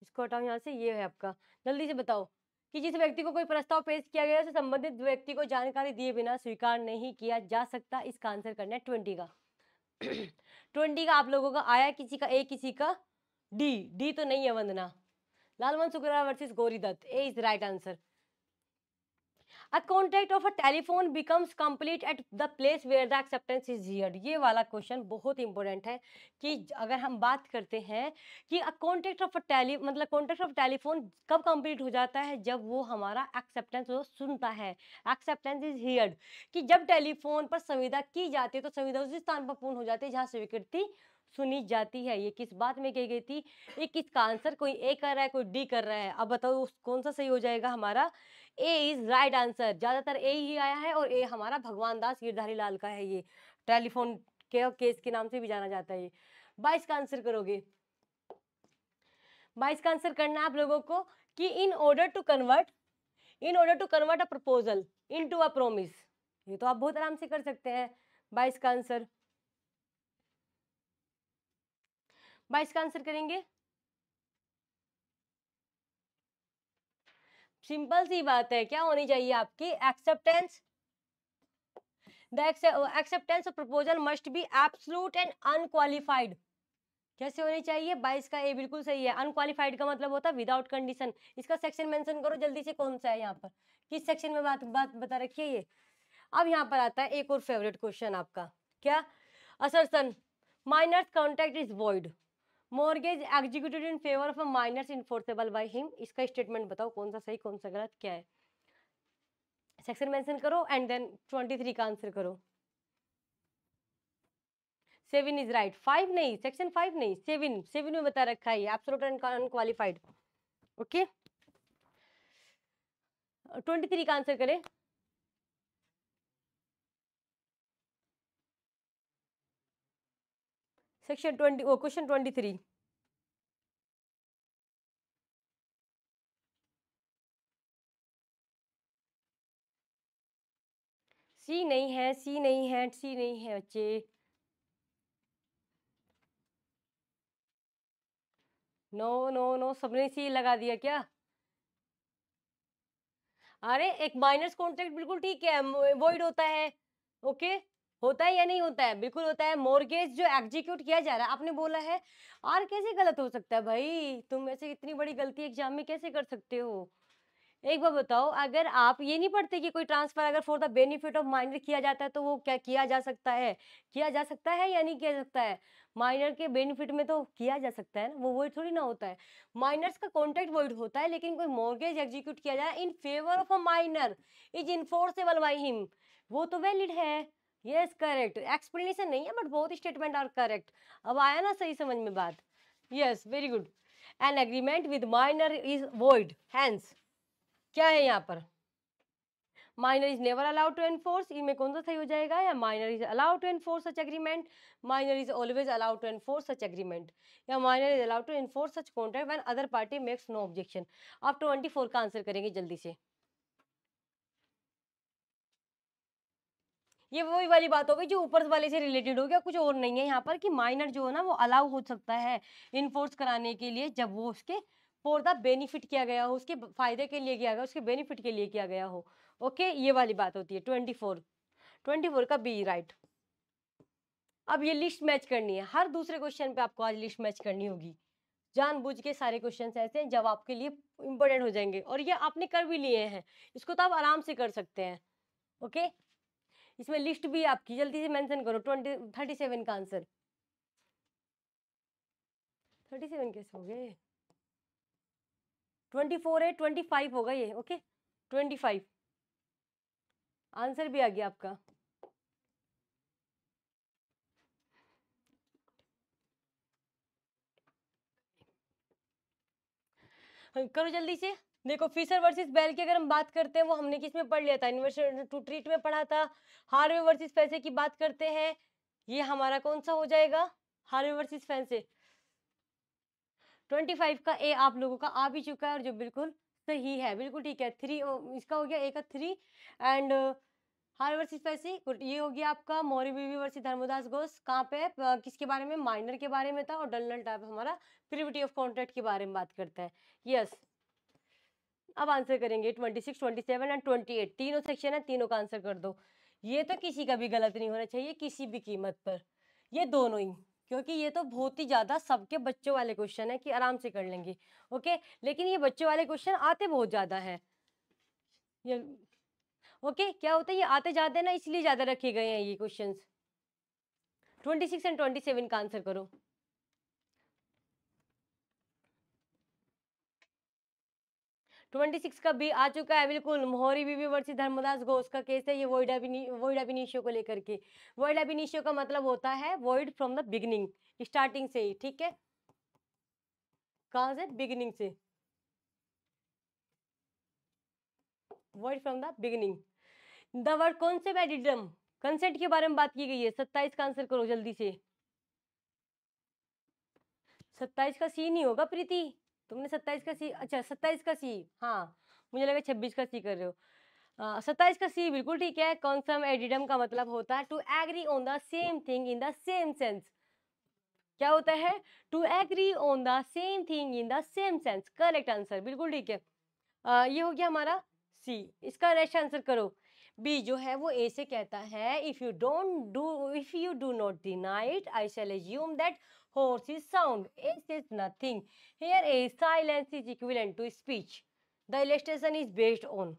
इसको हटाओ यहाँ से ये है आपका जल्दी से बताओ कि जिस व्यक्ति को कोई प्रस्ताव पेश किया गया उसे संबंधित व्यक्ति को जानकारी दिए बिना स्वीकार नहीं किया जा सकता इसका आंसर करना है ट्वेंटी का ट्वेंटी का आप लोगों का आया किसी का ए किसी का डी डी तो नहीं है वंदना Lalman Shukla versus Gauri Dutt A is right answer a contract of a telephone becomes complete at the place where the acceptance is here ये वाला क्वेश्चन बहुत इंपॉर्टेंट है कि अगर हम बात करते हैं कि a contract of a tele मतलब कॉन्ट्रैक्ट ऑफ टेलीफोन कब कंप्लीट हो जाता है जब वो हमारा एक्सेप्टेंस वो सुनता है एक्सेप्टेंस इज हियर कि जब टेलीफोन पर संविदा की जाती है तो संविदा उसी स्थान पर पूर्ण हो जाती है जहाँ स्वीकृति सुनी जाती है ये किस बात में कही गई थी ये किसका आंसर कोई ए कर रहा है कोई डी कर रहा है अब बताओ उस कौन सा सही हो जाएगा हमारा ए इज़ राइट आंसर ज़्यादातर ए ही आया है और ए हमारा भगवान दास गिरधारी लाल का है ये टेलीफोन के केस के नाम से भी जाना जाता है ये बाईस का आंसर करोगे बाईस का आंसर करना है आप लोगों को कि in order to convert in order to convert a proposal into a promise ये तो आप बहुत आराम से कर सकते हैं बाईस का आंसर बाईस का आंसर करेंगे सिंपल सी बात है क्या होनी चाहिए आपकी acceptance the acceptance proposal must be absolute and unqualified कैसे होनी चाहिए बाईस का ए बिल्कुल सही है अनक्वालिफाइड का मतलब होता है विदाउट कंडीशन इसका सेक्शन मेंशन करो जल्दी से कौन सा है यहाँ पर किस सेक्शन में बात बात बता रखिए ये अब यहाँ पर आता है एक और फेवरेट क्वेश्चन आपका क्या assertion minors contract is void mortgage executed in favour of a minors enforceable by him इसका स्टेटमेंट बताओ कौन सा सही कौन सा गलत क्या है सेक्शन मेंशन करो एंड देन 23 का आंसर करो सेवन इज राइट फाइव नहीं सेक्शन फाइव नहीं सेवन सेवन में बता रखा है एब्सोल्यूट अनक्वालिफाइड ओके 23 का आंसर करें section twenty O question twenty three C नहीं है सी नहीं है सी नहीं है बच्चे नो नो नो सबने सी लगा दिया क्या अरे एक माइनस कॉन्टेक्ट बिल्कुल ठीक है अवॉइड होता है ओके होता है या नहीं होता है बिल्कुल होता है मोर्गेज जो एग्जीक्यूट किया जा रहा है आपने बोला है और कैसे गलत हो सकता है भाई तुम ऐसे इतनी बड़ी गलती एग्जाम में कैसे कर सकते हो एक बार बताओ अगर आप ये नहीं पढ़ते कि कोई ट्रांसफर अगर for the benefit of minor किया जाता है तो वो क्या किया जा सकता है किया जा सकता है या नहीं किया जा सकता है माइनर के बेनिफिट में तो किया जा सकता है ना वो वर्ड थोड़ी ना होता है माइनर्स का कॉन्ट्रैक्ट वर्ड होता है लेकिन कोई मॉर्गेज एग्जीक्यूट किया जाए in favour of a minor is enforceable by him वो तो वैलिड है यस करेक्ट एक्सप्लेनेशन नहीं है but both statement are correct अब आया ना सही समझ में बात yes very good an agreement with minor is void hence क्या है यहाँ पर minor is never allowed to enforce ई में कौन सा सही हो जाएगा या minor is allowed to enforce such agreement minor is always allowed to enforce such agreement या minor is allowed to enforce such contract when other party makes no objection आप ट्वेंटी फोर का आंसर करेंगे जल्दी से ये वही वाली बात हो गई जो ऊपर वाले से रिलेटेड हो गया कुछ और नहीं है यहाँ पर कि माइनर जो है ना वो अलाउ हो सकता है इन्फोर्स कराने के लिए जब वो उसके फॉर द बेनिफिट किया गया हो उसके फायदे के लिए किया गया उसके बेनिफिट के लिए किया गया हो ओके ये वाली बात होती है ट्वेंटी फोर ट्वेंटी फोर का बी राइट अब ये लिस्ट मैच करनी है हर दूसरे क्वेश्चन पे आपको आज लिस्ट मैच करनी होगी जानबूझ के सारे क्वेश्चन ऐसे हैं जब आपके लिए इंपॉर्टेंट हो जाएंगे और ये आपने कर भी लिए हैं इसको तो आप आराम से कर सकते हैं ओके इसमें लिस्ट भी आपकी जल्दी से मेंशन करो ट्वेंटी थर्टी सेवन का आंसर थर्टी सेवन कैसे हो गए ट्वेंटी फोर है ट्वेंटी फाइव होगा ये ओके ट्वेंटी फाइव आंसर भी आ गया आपका हम्म, करो जल्दी से देखो फिशर वर्सेस बैल की अगर हम बात करते हैं वो हमने किस में पढ़ लिया था इन्वेस्टर टू ट्रीट में पढ़ा था हार्वे वर्सेस फैसे की बात करते हैं ये हमारा कौन सा हो जाएगा Harvey versus Facey twenty five का ए आप लोगों का आ भी चुका है और जो बिल्कुल सही है बिल्कुल ठीक है थ्री इसका हो गया ए का थ्री एंड हार्वे वर्सेस पैसे ये हो गया आपका मौर्य बीवी वर्सेस धर्मदास घोष कहाँ पे किसके बारे में माइनर के बारे में था और डल टाइप हमारा प्रिविटी ऑफ कॉन्ट्रैक्ट के बारे में बात करता है यस yes. अब आंसर करेंगे twenty six twenty seven and twenty eight तीनों सेक्शन है तीनों का आंसर कर दो ये तो किसी का भी गलत नहीं होना चाहिए किसी भी कीमत पर ये दोनों ही क्योंकि ये तो बहुत ही ज़्यादा सबके बच्चों वाले क्वेश्चन है कि आराम से कर लेंगे ओके लेकिन ये बच्चों वाले क्वेश्चन आते बहुत ज़्यादा है ये ओके क्या होता है ये आते जाते हैं ना इसलिए ज़्यादा रखे गए हैं ये question twenty six and twenty seven का आंसर करो ट्वेंटी सिक्स का भी आ चुका है बिल्कुल मोहरी बीवी वर्सी धर्मदास घोष का केस है ये वोइड वोइड अभिनिशियो को लेकर के वोइड अभिनिशियो का मतलब होता है void from the beginning starting से ही ठीक है कहाँ से बिगिनिंग से word from the beginning the word कौन से एडिडम कंसेंट के बारे में बात की गई है सत्ताईस का आंसर करो जल्दी से सत्ताईस का सी नहीं होगा प्रीति तुमने सत्ताईस का सी अच्छा सत्ताईस का सी हाँ मुझे लगा छब्बीस का सी कर रहे हो सत्ताईस का सी बिल्कुल ठीक है कॉन्सम एडिडम का मतलब होता है to agree on the same thing in the same sense क्या होता है to agree on the same thing in the same sense correct answer बिल्कुल ठीक है आ, ये हो गया हमारा सी इसका रेस्ट आंसर करो बी जो है वो ए से कहता है if you don't do if you do not deny it I shall assume that horse is sound. S is nothing. Here a silence is equivalent to speech. The illustration is based on.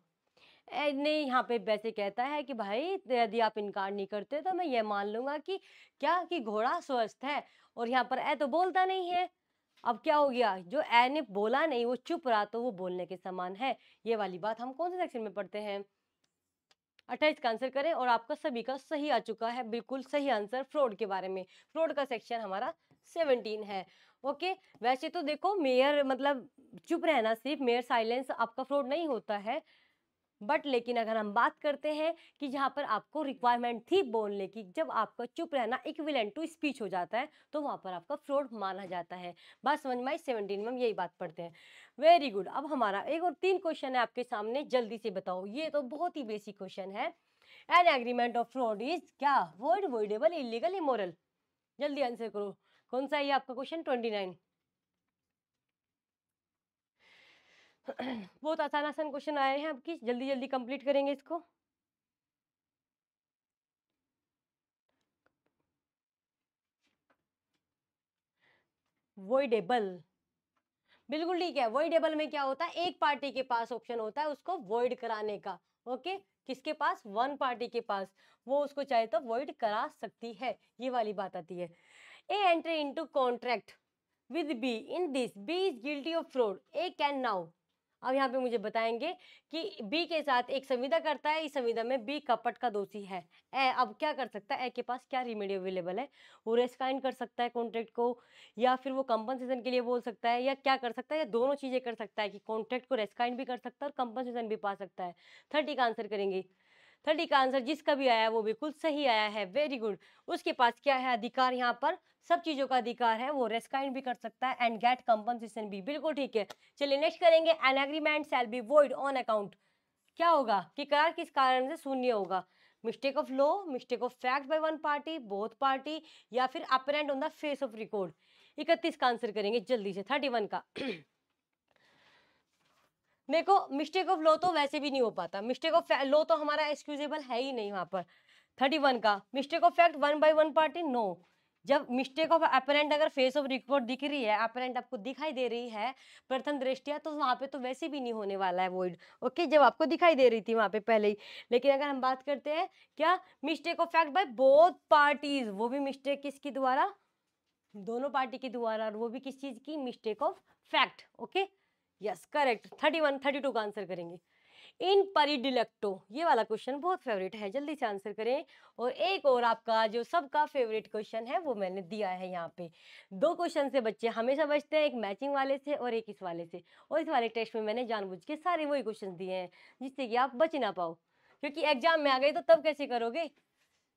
नहीं यहाँ पे वैसे कहता है कि भाई तो यदि आप इनकार नहीं करते तो मैं ये मान लूंगा कि क्या कि घोड़ा स्वस्थ है और यहाँ पर ए तो बोलता नहीं है अब क्या हो गया जो ए ने बोला नहीं वो चुप रहा तो वो बोलने के समान है ये वाली बात हम कौन से सेक्शन में पढ़ते हैं अट्ठाईस का आंसर करें और आपका सभी का सही आ चुका है बिल्कुल सही आंसर फ्रॉड के बारे में फ्रॉड का सेक्शन हमारा सेवनटीन है ओके वैसे तो देखो मेयर मतलब चुप रहना सिर्फ मेयर साइलेंस आपका फ्रॉड नहीं होता है बट लेकिन अगर हम बात करते हैं कि जहाँ पर आपको रिक्वायरमेंट थी बोलने की जब आपका चुप रहना इक्विलेंट टू स्पीच हो जाता है तो वहाँ पर आपका फ्रॉड माना जाता है बात समझ में आई सेवनटीन में हम यही बात पढ़ते हैं वेरी गुड अब हमारा एक और तीन क्वेश्चन है आपके सामने जल्दी से बताओ ये तो बहुत ही बेसिक क्वेश्चन है an agreement of fraud is क्या वर्ड वर्डेबल इलीगल इमोरल जल्दी आंसर करो कौन सा है आपका क्वेश्चन ट्वेंटी नाइन बहुत आसान आसान क्वेश्चन आए हैं आपकी जल्दी जल्दी कंप्लीट करेंगे इसको वोइडेबल बिल्कुल ठीक है वोइडेबल में क्या होता है एक पार्टी के पास ऑप्शन होता है उसको वॉइड कराने का ओके किसके पास वन पार्टी के पास वो उसको चाहे तो वॉइड करा सकती है ये वाली बात आती है A enter into contract with B in this B is guilty of fraud A can now अब यहाँ पे मुझे बताएंगे कि बी के साथ एक संविदा करता है इस संविदा में बी कपट का दोषी है ए अब क्या कर सकता है ए के पास क्या रिमेडी अवेलेबल है वो रेस्काइंड कर सकता है कॉन्ट्रैक्ट को या फिर वो कंपनसेशन के लिए बोल सकता है या क्या कर सकता है या दोनों चीज़ें कर सकता है कि कॉन्ट्रैक्ट को रेस्काइंड भी कर सकता है और कंपनसेशन भी पा सकता है थर्टी का आंसर करेंगे थर्टी का आंसर जिसका भी आया वो बिल्कुल सही आया है वेरी गुड उसके पास क्या है अधिकार यहाँ पर सब चीज़ों का अधिकार है वो रेस्काइंड भी कर सकता है एंड गेट कंपनसेशन भी बिल्कुल ठीक है चलिए नेक्स्ट करेंगे an agreement shall be void on account क्या होगा कि करार किस कारण से शून्य होगा mistake of law mistake of fact by one party both party या फिर apparent on the face of record इकतीस का आंसर करेंगे जल्दी से थर्टी वन का मेरे को मिस्टेक ऑफ लॉ तो वैसे भी नहीं हो पाता मिस्टेक ऑफ लॉ तो हमारा एक्सक्यूजेबल है ही नहीं वहां पर थर्टी वन का mistake of fact one by one party no जब मिस्टेक ऑफ अपेरेंट अगर फेस ऑफ रिपोर्ट दिख रही है अपेरेंट आपको दिखाई दे रही है प्रथम दृष्टिया तो वहाँ पे तो वैसे भी नहीं होने वाला है वॉइड ओके जब आपको दिखाई दे रही थी वहाँ पे पहले ही लेकिन अगर हम बात करते हैं क्या mistake of fact by both parties वो भी मिस्टेक किसके द्वारा दोनों पार्टी के द्वारा और वो भी किस चीज़ की mistake of fact okay yes correct thirty one thirty two का आंसर करेंगे इन परिडिलेक्टो ये वाला क्वेश्चन बहुत फेवरेट है जल्दी से आंसर करें और एक और आपका जो सबका फेवरेट क्वेश्चन है वो मैंने दिया है यहाँ पे दो क्वेश्चन से बच्चे हमेशा बचते हैं एक मैचिंग वाले से और एक इस वाले से और इस वाले टेस्ट में मैंने जानबूझ के सारे वही क्वेश्चन दिए हैं जिससे कि आप बच ना पाओ क्योंकि एग्जाम में आ गए तो तब कैसे करोगे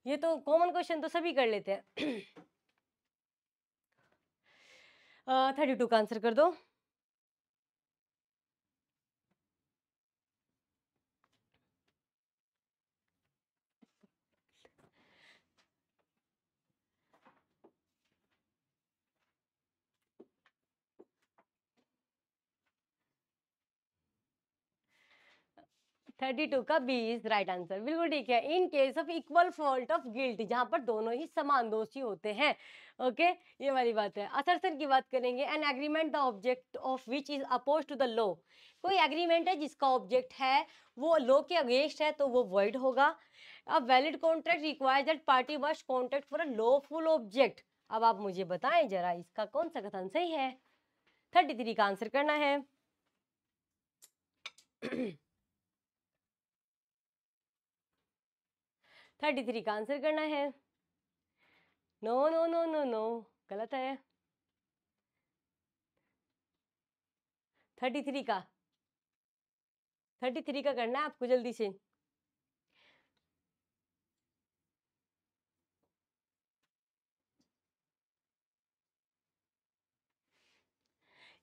ये तो कॉमन क्वेश्चन तो सभी कर लेते हैं थर्टी टू का आंसर कर दो थर्टी टू का बी इज राइट आंसर बिल्कुल ठीक है in case of equal fault of guilt जहाँ पर दोनों ही समान दोषी होते हैं ओके okay? ये वाली बात है असरसन की बात करेंगे an agreement the object of which is oppose to the law कोई एग्रीमेंट है जिसका ऑब्जेक्ट है वो लॉ के अगेंस्ट है तो वो वॉइड होगा अब valid contract requires that party वर्ष contract for a lawful object अब आप मुझे बताएं जरा इसका कौन सा कथन सही है थर्टी थ्री का आंसर करना है थर्टी थ्री का आंसर करना है no no no no no गलत है थर्टी थ्री का थर्टी थ्री का करना है आपको जल्दी से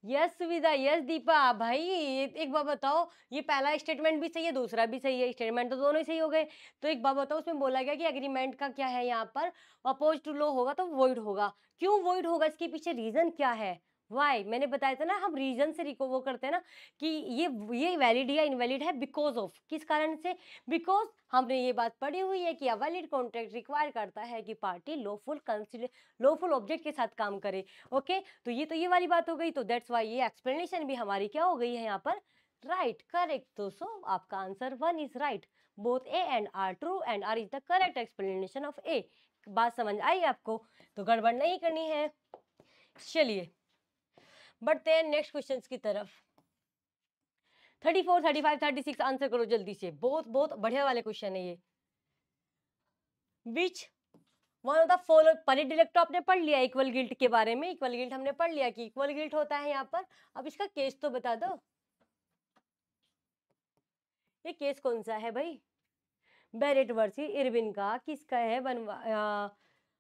यस सुविधा यस दीपा भाई एक बार बताओ ये पहला स्टेटमेंट भी सही है दूसरा भी सही है स्टेटमेंट तो दोनों ही सही हो गए तो एक बार बताओ उसमें बोला गया कि एग्रीमेंट का क्या है यहाँ पर अपोज टू लो होगा तो वोइड होगा क्यों वोइड होगा इसके पीछे रीज़न क्या है वाई मैंने बताया था ना हम रीजन से वो करते हैं ना कि ये ये वैलिड या इनवैलिड है बिकॉज ऑफ किस कारण से बिकॉज हमने ये बात पढ़ी हुई है कि अवैलिड कॉन्ट्रैक्ट रिक्वायर करता है कि party lawful consider lawful object के साथ काम करे ओके तो ये तो ये वाली बात हो गई तो दैट्स वाई ये एक्सप्लेनेशन भी हमारी क्या हो गई है यहाँ पर राइट करेक्ट सो आपका answer one is right both A and R true and R is the correct explanation of A बात समझ आई आपको तो गड़बड़ नहीं करनी है चलिए बढ़ते हैं नेक्स्ट क्वेश्चन की तरफ thirty four thirty five thirty six answer करो जल्दी से बहुत बहुत बढ़िया वाले क्वेश्चन है ये which one of the follow following pari delicto आपने पढ़ लिया इक्वल गिल्ट के बारे में इक्वल गिल्ट हमने पढ़ लिया कि इक्वल गिल्ट होता है यहाँ पर अब इसका केस तो बता दो ये केस कौन सा है भाई बैरेट वर्सी इरविन का किसका है बनवा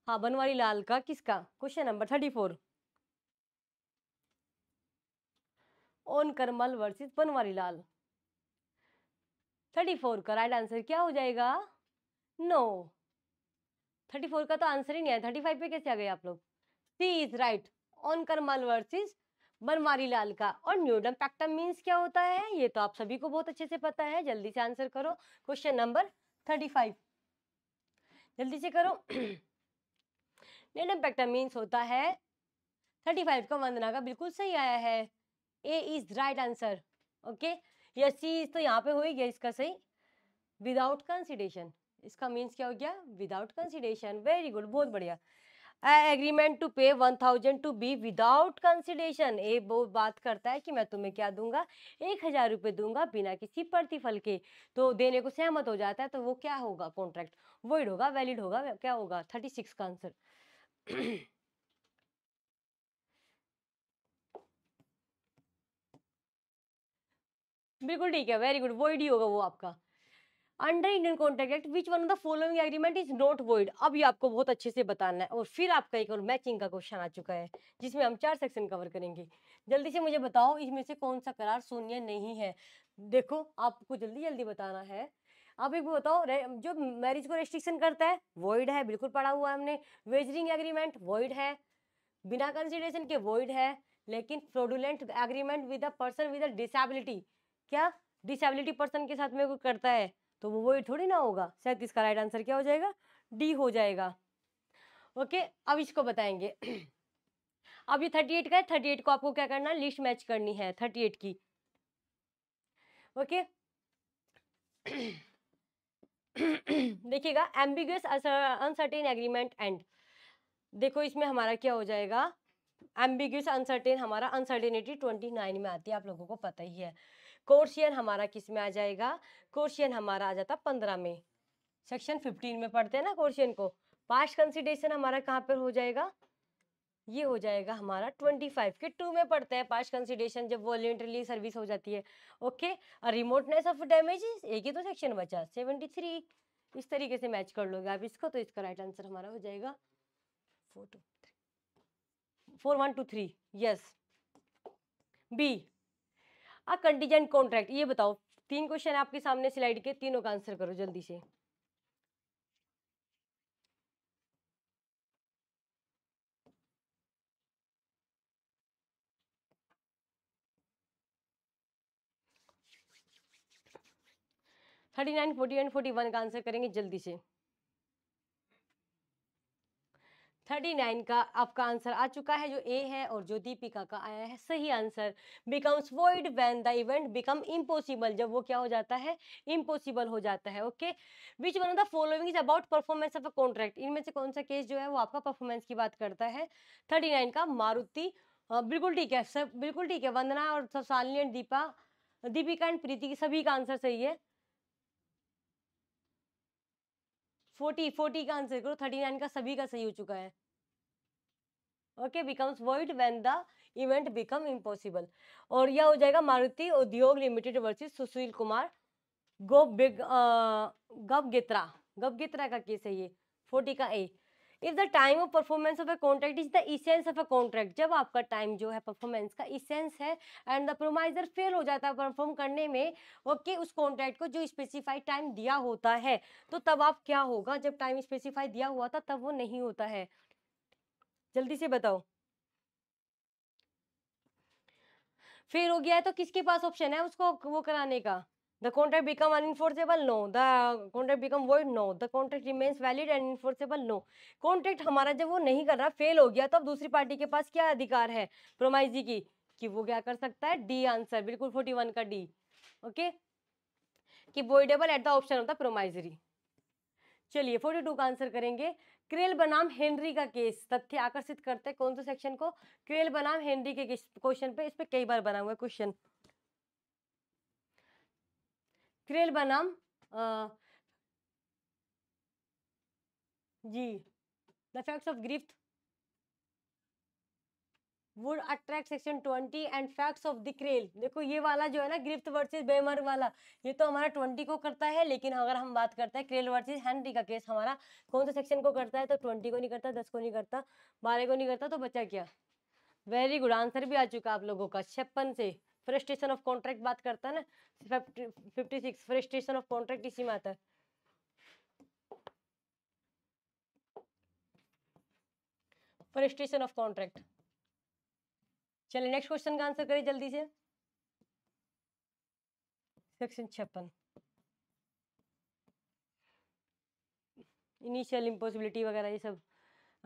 हाँ बनवारी लाल का किसका क्वेश्चन नंबर थर्टी फोर ओन करमल versus Banwari Lal thirty four का राइट आंसर क्या हो जाएगा नो थर्टी फोर का तो आंसर ही नहीं आया थर्टी फाइव पे कैसे आ गए आप लोग सी इज राइट ओन करमल वर्सेस बनवारी लाल का और न्यूडम पैक्टम मीन्स क्या होता है ये तो आप सभी को बहुत अच्छे से पता है जल्दी से आंसर करो क्वेश्चन नंबर थर्टी फाइव जल्दी से करो न्यूडम पैक्टम मीन्स होता है थर्टी फाइव का वंदना का बिल्कुल सही आया है A is right answer okay yes C is तो यहाँ पे हो ही गया इसका सही विदाउट कंसिडेशन इसका मीन्स क्या हो गया विदाउट कंसिडेशन वेरी गुड बहुत बढ़िया agreement to pay one thousand to B without consideration A वो बात करता है कि मैं तुम्हें क्या दूंगा एक हज़ार रुपये दूंगा बिना किसी प्रतिफल के तो देने को सहमत हो जाता है तो वो क्या होगा कॉन्ट्रैक्ट वोइड होगा वैलिड होगा क्या होगा थर्टी सिक्स का आंसर बिल्कुल ठीक है वेरी गुड वॉइड ही होगा वो आपका under Indian contract act which one of the following agreement is not void अब ये आपको बहुत अच्छे से बताना है और फिर आपका एक और मैचिंग का क्वेश्चन आ चुका है जिसमें हम चार सेक्शन कवर करेंगे जल्दी से मुझे बताओ इसमें से कौन सा करार शून्य नहीं है देखो आपको जल्दी जल्दी बताना है आप एक बताओ जो मैरिज को रेस्ट्रिक्शन करता है वॉइड है बिल्कुल पढ़ा हुआ है हमने वेजरिंग एग्रीमेंट वॉइड है बिना कंसिडरेशन के वॉइड है लेकिन fraudulent agreement with a person with a disability क्या डिसेबिलिटी पर्सन के साथ में कोई करता है तो वो वही थोड़ी ना होगा शायद इसका राइट आंसर क्या हो जाएगा डी हो जाएगा ओके अब इसको बताएंगे अब ये थर्टी एट का है थर्टी एट को आपको क्या करना है लिस्ट मैच करनी है थर्टी एट की ओके देखिएगा एम्बिगस अनसर्टेन एग्रीमेंट एंड देखो इसमें हमारा क्या हो जाएगा एम्बिगस अनसर्टेन हमारा अनसर्टेनिटी ट्वेंटी नाइन में आती है आप लोगों को पता ही है कोर्शियन हमारा किस में आ जाएगा कोर्शियन हमारा आ जाता पंद्रह में सेक्शन फिफ्टीन में पढ़ते हैं ना कोर्शियन को पास्ट कंसिडेशन हमारा कहाँ पर हो जाएगा ये हो जाएगा हमारा ट्वेंटी फाइव के टू में पड़ता है पास्ट कंसिडेशन जब वॉलेंटरली सर्विस हो जाती है ओके और रिमोटनेस ऑफ डैमेज एक ही तो सेक्शन बचा सेवेंटी थ्री इस तरीके से मैच कर लोगे आप इसको तो इसका राइट आंसर हमारा हो जाएगा four two three four one two three yes B a contingent contract ये बताओ तीन क्वेश्चन आपके सामने स्लाइड के तीनों का आंसर करो जल्दी से thirty nine forty and forty one का आंसर करेंगे जल्दी से थर्टी नाइन का आपका आंसर आ चुका है जो ए है और जो दीपिका का आया है सही answer becomes void when the event become impossible जब वो क्या हो जाता है इम्पॉसिबल हो जाता है okay which one of the following is about performance of a contract इनमें से कौन सा केस जो है वो आपका परफॉर्मेंस की बात करता है थर्टी नाइन का मारुति बिल्कुल ठीक है सब बिल्कुल ठीक है वंदना और सब सालनी एंड दीपा दीपिका एंड प्रीति की सभी का आंसर सही है फोर्टी फोर्टी का आंसर करो थर्टी नाइन का सभी का सही हो चुका है okay becomes void when the event become impossible और यह हो जाएगा मारुति उद्योग लिमिटेड वर्सेज सुशील कुमार गो बिग गित्रा गब गित्रा का केस है ये फोर्टी का A if the time of performance of a contract is the essence of a contract जब आपका टाइम जो है परफॉर्मेंस का इसेंस है एंड द प्रोमाइजर फेल हो जाता है परफॉर्म करने में ओके okay, उस कॉन्ट्रैक्ट को जो स्पेसिफाइड टाइम दिया होता है तो तब आप क्या होगा जब टाइम स्पेसिफाई दिया हुआ था तब वो नहीं होता है जल्दी से बताओ फिर हो गया है तो किसके पास ऑप्शन है उसको वो कराने का the contract become unenforceable no the contract become void no the contract remains valid and enforceable no contract हमारा जब वो नहीं कर रहा फेल हो गया तो अब दूसरी पार्टी के पास क्या अधिकार है प्रोमाइजी की कि वो क्या कर सकता है डी आंसर बिल्कुल फोर्टी वन का डी ओके okay? कि voidable at the option of the promissory चलिए फोर्टी टू का आंसर करेंगे क्रेल बनाम हेनरी का केस तथ्य आकर्षित करते हैं कौन से सेक्शन को क्रेल बनाम हेनरी के क्वेश्चन पे इस पर कई बार बना हुआ क्वेश्चन क्रेल बनाम जी द फैक्ट्स ऑफ ग्रिफ्ट would attract section twenty and facts of the Krell देखो ये वाला जो है ना गिरफ्त वर्सेज बेमर्ग वाला ये तो हमारा ट्वेंटी को करता है लेकिन अगर हम बात करते हैं क्रेल वर्सेज हैंनरी का केस हमारा कौन सा सेक्शन को करता है तो ट्वेंटी को नहीं करता दस को नहीं करता बारह को नहीं करता तो बचा क्या वेरी गुड आंसर भी आ चुका आप लोगों का छप्पन से फ्रस्ट्रेशन ऑफ कॉन्ट्रैक्ट बात करता है ना fifty six frustration of contract इसी में आता है फ्रस्ट्रेशन ऑफ कॉन्ट्रैक्ट चलिए नेक्स्ट क्वेश्चन का आंसर करिए जल्दी से सेक्शन छप्पन इनिशियल इम्पोसिबिलिटी वगैरह ये सब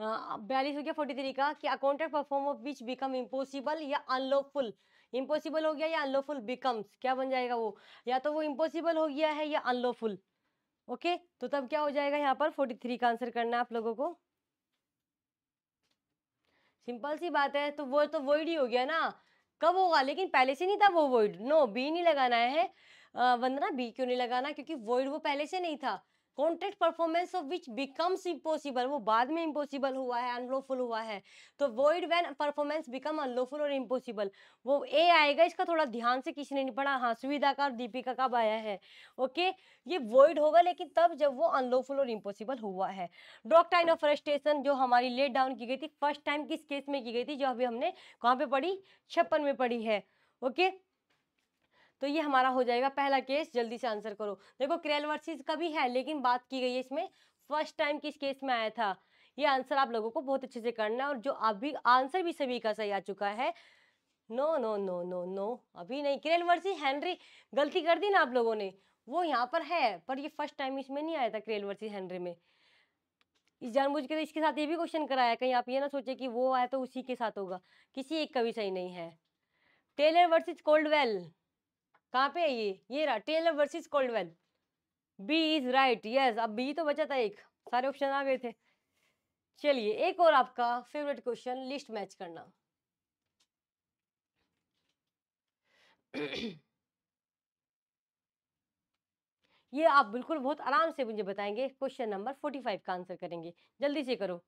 बयालीस हो गया फोर्टी थ्री का कि accounted perform of which become impossible या अनलॉफुल इम्पोसिबल हो गया या अनलॉफुल बिकम्स क्या बन जाएगा वो या तो वो इम्पोसिबल हो गया है या अनलॉफुल ओके okay? तो तब क्या हो जाएगा यहाँ पर फोर्टी थ्री का आंसर करना है आप लोगों को सिंपल सी बात है तो वो तो वॉइड ही हो गया ना कब होगा लेकिन पहले से नहीं था वो वॉइड नो बी नहीं लगाना है वंदना बी क्यों नहीं लगाना क्योंकि वॉइड वो पहले से नहीं था contract performance of which becomes impossible वो बाद में इम्पॉसिबल हुआ है अनलॉफुल हुआ है तो void when performance become unlawful और इम्पॉसिबल वो ए आएगा इसका थोड़ा ध्यान से किसी ने नहीं पढ़ा हाँ सुविधा का दीपिका का आया है ओके ये वॉइड होगा लेकिन तब जब वो अनलॉफुल और इम्पॉसिबल हुआ है डॉक टाइन ऑफ फ्रस्ट्रेशन जो हमारी लेट डाउन की गई थी फर्स्ट टाइम किस केस में की गई थी जो अभी हमने कहाँ पे पढ़ी छप्पन में पढ़ी है ओके okay? तो ये हमारा हो जाएगा पहला केस जल्दी से आंसर करो देखो क्रेल वर्सिज का भी है लेकिन बात की गई है इसमें फर्स्ट टाइम किस केस में आया था ये आंसर आप लोगों को बहुत अच्छे से करना है और जो अभी आंसर भी सभी का सही आ चुका है no no no no no अभी नहीं क्रेल वर्सिज हैंनरी गलती कर दी ना आप लोगों ने वो यहाँ पर है पर ये फर्स्ट टाइम इसमें नहीं आया था क्रेल वर्सिज हैंनरी में इस जानबूझ के तो इसके साथ ये भी क्वेश्चन कराया कहीं आप ये ना सोचे कि वो आया तो उसी के साथ होगा किसी एक का भी सही नहीं है टेलर वर्सेज कोल्डवेल कहाँ पे है ये ये रहा Taylor versus Caldwell B is right yes अब बी तो बचा था एक सारे ऑप्शन आ गए थे चलिए एक और आपका फेवरेट क्वेश्चन लिस्ट मैच करना ये आप बिल्कुल बहुत आराम से मुझे बताएंगे क्वेश्चन नंबर फोर्टी फाइव का आंसर करेंगे जल्दी से करो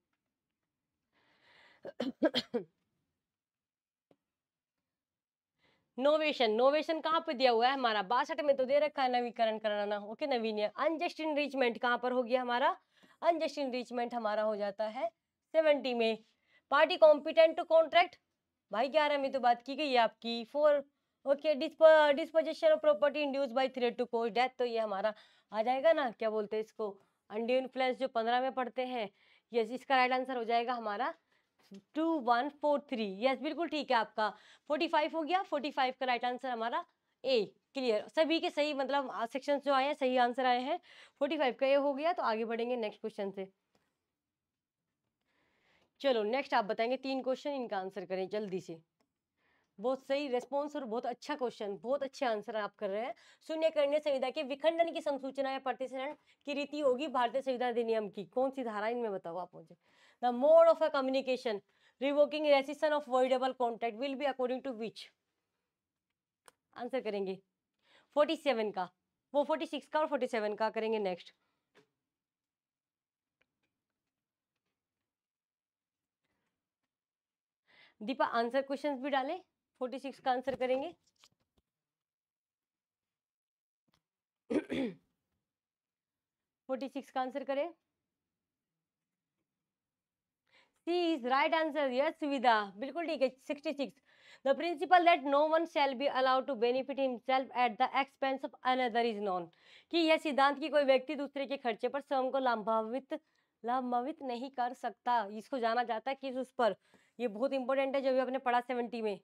नोवेशन नोवेशन कहाँ पे दिया हुआ है हमारा बासठ में तो दे रखा है नवीकरण कराना ओके नवीन अनजस्ट इनरीचमेंट कहाँ पर हो गया हमारा अनजस्ट इनरीचमेंट हमारा हो जाता है सेवेंटी में पार्टी कॉम्पिटेंट टू कॉन्ट्रैक्ट भाई ग्यारह में तो बात की गई है आपकी four okay disposition of property induced by threat to cause death तो ये हमारा आ जाएगा ना क्या बोलते हैं इसको अंडी इन्फ्लुएंस जो पंद्रह में पढ़ते हैं यस इसका राइट आंसर हो जाएगा हमारा two one four three yes बिल्कुल ठीक है आपका फोर्टी फाइव हो गया फोर्टी फाइव का राइट आंसर हमारा ए क्लियर सभी के सही मतलब सेक्शन जो आए हैं सही आंसर आए हैं फोर्टी फाइव का ए हो गया तो आगे बढ़ेंगे नेक्स्ट क्वेश्चन से चलो नेक्स्ट आप बताएंगे तीन क्वेश्चन इनका आंसर करें जल्दी से बहुत सही रेस्पॉन्स और बहुत अच्छा क्वेश्चन बहुत अच्छे आंसर आप कर रहे हैं शून्य करने संविधा के विखंडन की संसूचना या प्रतिशरण की रीति होगी भारतीय संविधा अधिनियम की कौन सी धारा इनमें बताओ आप मुझे the mode of a communication revoking rescission of voidable contract will be according to which answer करेंगे 47 का वो 46 का और 47 का करेंगे नेक्स्ट दीपा आंसर क्वेश्चन भी डाले फोर्टी सिक्स का आंसर करेंगे फोर्टी सिक्स का आंसर करें C is right answer yes Suvidha बिल्कुल ठीक है sixty six the principle that no one shall be allowed to benefit himself at the expense of another is known कि यह सिद्धांत की कोई व्यक्ति दूसरे के खर्चे पर स्वयं को लाभान्वित लाभान्वित नहीं कर सकता इसको जाना जाता है कि उस पर यह बहुत इंपॉर्टेंट है जो भी आपने पढ़ा सेवेंटी में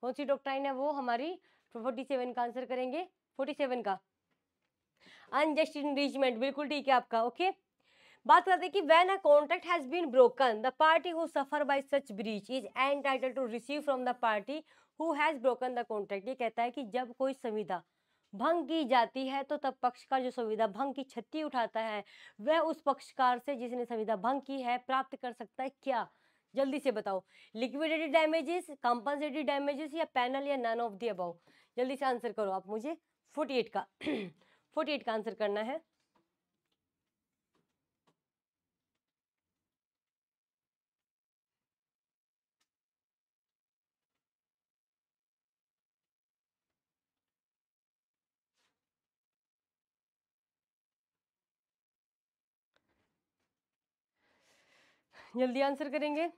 कौन सी डॉक्ट्राइन है वो हमारी फोर्टी सेवन का आंसर करेंगे फोर्टी सेवन का अनजस्ट इनरीचमेंट बिल्कुल ठीक है आपका ओके okay? बात करते हैं कि when a contract has been broken the party who suffer by such breach is entitle to receive from the party who has broken the contract ये कहता है कि जब कोई संविधा भंग की जाती है तो तब पक्षकार जो संविधा भंग की क्षति उठाता है वह उस पक्षकार से जिसने संविधा भंग की है प्राप्त कर सकता है क्या जल्दी से बताओ लिक्विडेटेड डैमेजेस कंपनसेटेड डैमेजेस या पैनल या नन ऑफ दी अबाउ जल्दी से आंसर करो आप मुझे फोर्टी एट का फोर्टी एट का आंसर करना है जल्दी आंसर करेंगे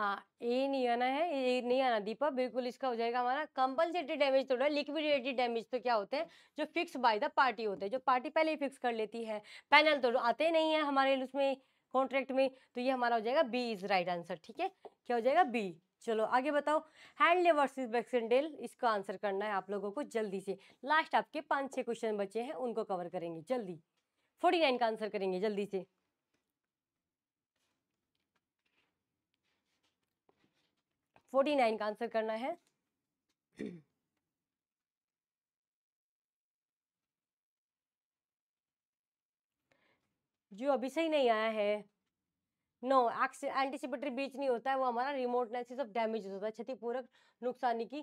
हाँ ये नहीं आना है ये नहीं आना दीपा बिल्कुल इसका हो जाएगा हमारा कंपनसेटेड डैमेज तो लिक्विडिटी डैमेज तो क्या होते हैं जो फिक्स बाय द पार्टी होते हैं जो पार्टी पहले ही फिक्स कर लेती है पैनल तो आते नहीं है हमारे उसमें कॉन्ट्रैक्ट में तो ये हमारा हो जाएगा बी इज राइट आंसर ठीक है क्या हो जाएगा बी चलो आगे बताओ हैंडले वर्सेस बैक्सेंडेल इसका आंसर करना है आप लोगों को जल्दी से लास्ट आपके पाँच छः क्वेश्चन बचे हैं उनको कवर करेंगे जल्दी फोर्टी नाइन का आंसर करेंगे जल्दी से फोर्टी नाइन का आंसर करना है जो अभी सही नहीं आया है नो एक्स एंटीसिपेटरी बीच नहीं होता है वो हमारा रिमोटनेस ऑफ डैमेज होता है क्षतिपूरक नुकसानी की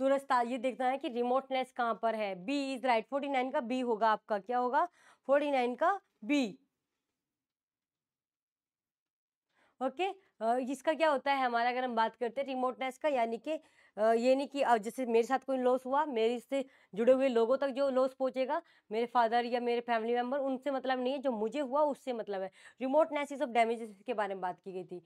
दुरुस्ता ये देखना है कि रिमोटनेस कहाँ पर है B is right forty nine का बी होगा आपका क्या होगा फोर्टी नाइन का बी ओके okay? इसका क्या होता है हमारा अगर हम बात करते हैं रिमोटनेस का यानी कि ये नहीं कि जैसे मेरे साथ कोई लॉस हुआ मेरे से जुड़े हुए लोगों तक जो लॉस पहुंचेगा मेरे फादर या मेरे फैमिली मेम्बर उनसे मतलब नहीं है जो मुझे हुआ उससे मतलब है रिमोटनेस ऑफ डैमेज के बारे में बात की गई थी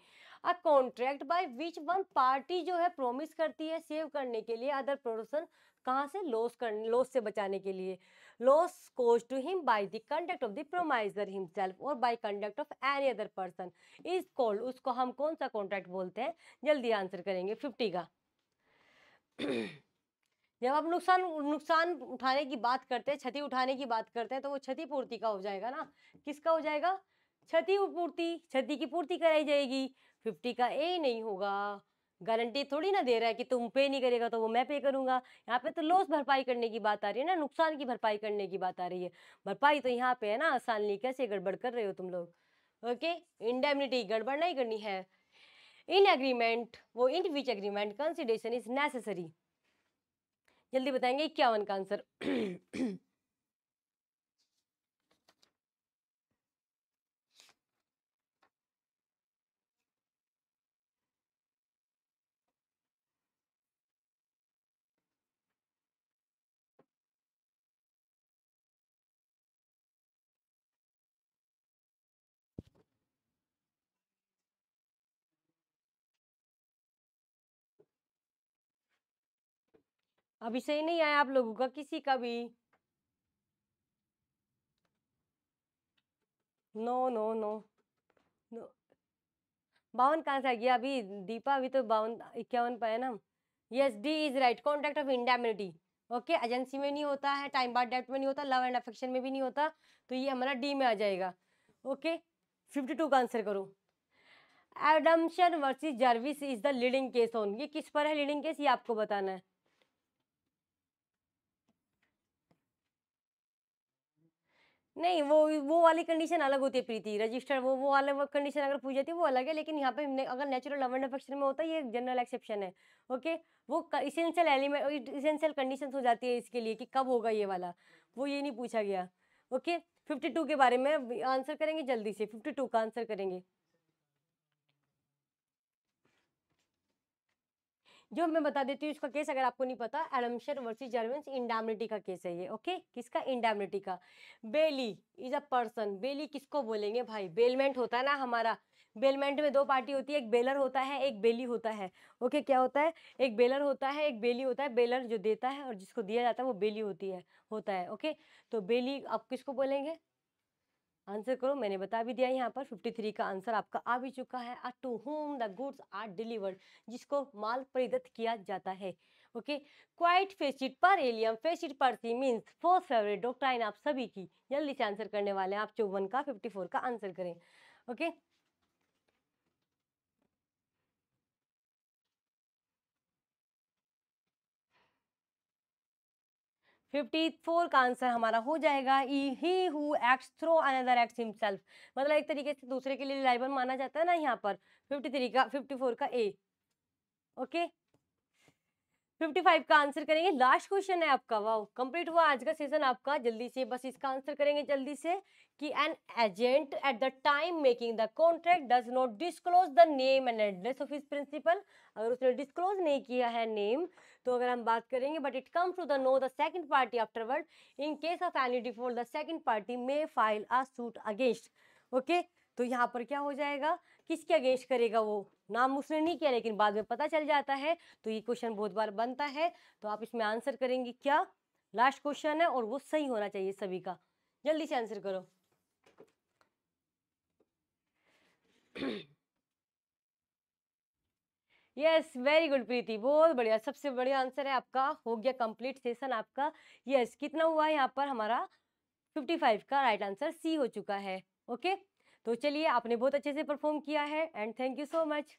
a contract by which one party जो है प्रोमिस करती है सेव करने के लिए अदर प्रोडक्शन कहाँ से लॉस करने लॉस से बचाने के लिए loss caused to him by the conduct of the promiser himself or by conduct of any other person is called उसको हम कौन सा contract बोलते हैं जल्दी आंसर करेंगे फिफ्टी का जब आप नुकसान नुकसान उठाने की बात करते हैं क्षति उठाने की बात करते हैं तो वो क्षतिपूर्ति का हो जाएगा ना किसका हो जाएगा क्षति पूर्ति क्षति की पूर्ति कराई जाएगी फिफ्टी का ए नहीं होगा गारंटी थोड़ी ना दे रहा है कि तुम पे नहीं करेगा तो वो मैं पे करूंगा यहाँ पे तो लॉस भरपाई करने की बात आ रही है ना नुकसान की भरपाई करने की बात आ रही है भरपाई तो यहाँ पे है ना आसान नहीं कैसे गड़बड़ कर रहे हो तुम लोग ओके इंडेमनिटी गड़बड़ नहीं करनी है इन एग्रीमेंट वो in which agreement consideration is necessary जल्दी बताएंगे इक्यावन का आंसर अभी सही नहीं आया आप लोगों का किसी का भी नो नो नो नो बावन कहाँ से आ गया अभी दीपा अभी तो बावन इक्यावन पर है ना yes D is right contract of indemnity okay agency में नहीं होता है टाइम बार डेप्ट में नहीं होता लव एंड अफेक्शन में भी नहीं होता तो ये हमारा डी में आ जाएगा ओके फिफ्टी टू का आंसर करो Adamson versus Jarvis is the leading case on ये किस पर है लीडिंग केस ये आपको बताना है नहीं वो वो वाली कंडीशन अलग होती है प्रीति रजिस्टर वो वो वाले कंडीशन अगर पूछ जाती है वो अलग है लेकिन यहाँ पे अगर नेचुरल लव एंड अफेक्शन में होता है ये जनरल एक्सेप्शन है ओके वो इसेंशियल एलिमेंट इसेंशियल कंडीशन हो जाती है इसके लिए कि कब होगा ये वाला वो ये नहीं पूछा गया ओके फिफ्टी टू के बारे में आंसर करेंगे जल्दी से फिफ्टी टू का आंसर करेंगे जो मैं बता देती हूँ इसका केस अगर आपको नहीं पता एडमशर वर्सेज जर्मन्स इंडामनिटी का केस है ये ओके किसका इंडामनिटी का बेली इज अ पर्सन बेली किसको बोलेंगे भाई बेलमेंट होता है ना हमारा बेलमेंट में दो पार्टी होती है एक बेलर होता है एक बेली होता है ओके क्या होता है एक बेलर होता है एक बेली होता है बेलर जो देता है और जिसको दिया जाता है वो बेली होती है होता है ओके तो बेली आप किसको बोलेंगे आंसर करो मैंने बता भी दिया यहाँ पर 53 का आंसर आपका आ भी चुका है are to whom the goods are delivered जिसको माल परिदत्त किया जाता है ओके क्वाइट फेसिट पर एलियम फेसिट पर सी मीन्स फोर्थ फेवरेट डॉक्टर आप सभी की जल्दी से आंसर करने वाले हैं आप चौवन का 54 का आंसर करें ओके 54 का आंसर हमारा हो जाएगा E he who acts through another act himself मतलब एक तरीके से दूसरे के लिए लाइबल माना जाता है ना यहाँ पर 53 का 54 का ए ओके okay? 55 का आंसर करेंगे लास्ट क्वेश्चन है आपका वाह कंप्लीट हुआ आज का सीजन आपका जल्दी से बस इसका आंसर करेंगे जल्दी से कि an agent at the time making the contract does not disclose the name and address of his principal अगर उसने डिस्क्लोज नहीं किया है नेम तो अगर हम बात करेंगे but it comes to the no the second party afterward in case of any default the second party may file a suit against okay तो यहाँ पर क्या हो जाएगा किसके अगेंस्ट करेगा वो नाम उसने नहीं किया लेकिन बाद में पता चल जाता है तो ये क्वेश्चन बहुत बार बनता है तो आप इसमें आंसर करेंगे क्या लास्ट क्वेश्चन है और वो सही होना चाहिए सभी का जल्दी से आंसर करो यस वेरी गुड प्रीति बहुत बढ़िया सबसे बढ़िया आंसर है आपका हो गया कंप्लीट सेशन आपका यस yes, कितना हुआ है यहाँ पर हमारा फिफ्टी फाइव का राइट आंसर सी हो चुका है ओके okay? तो चलिए आपने बहुत अच्छे से परफॉर्म किया है and thank you so much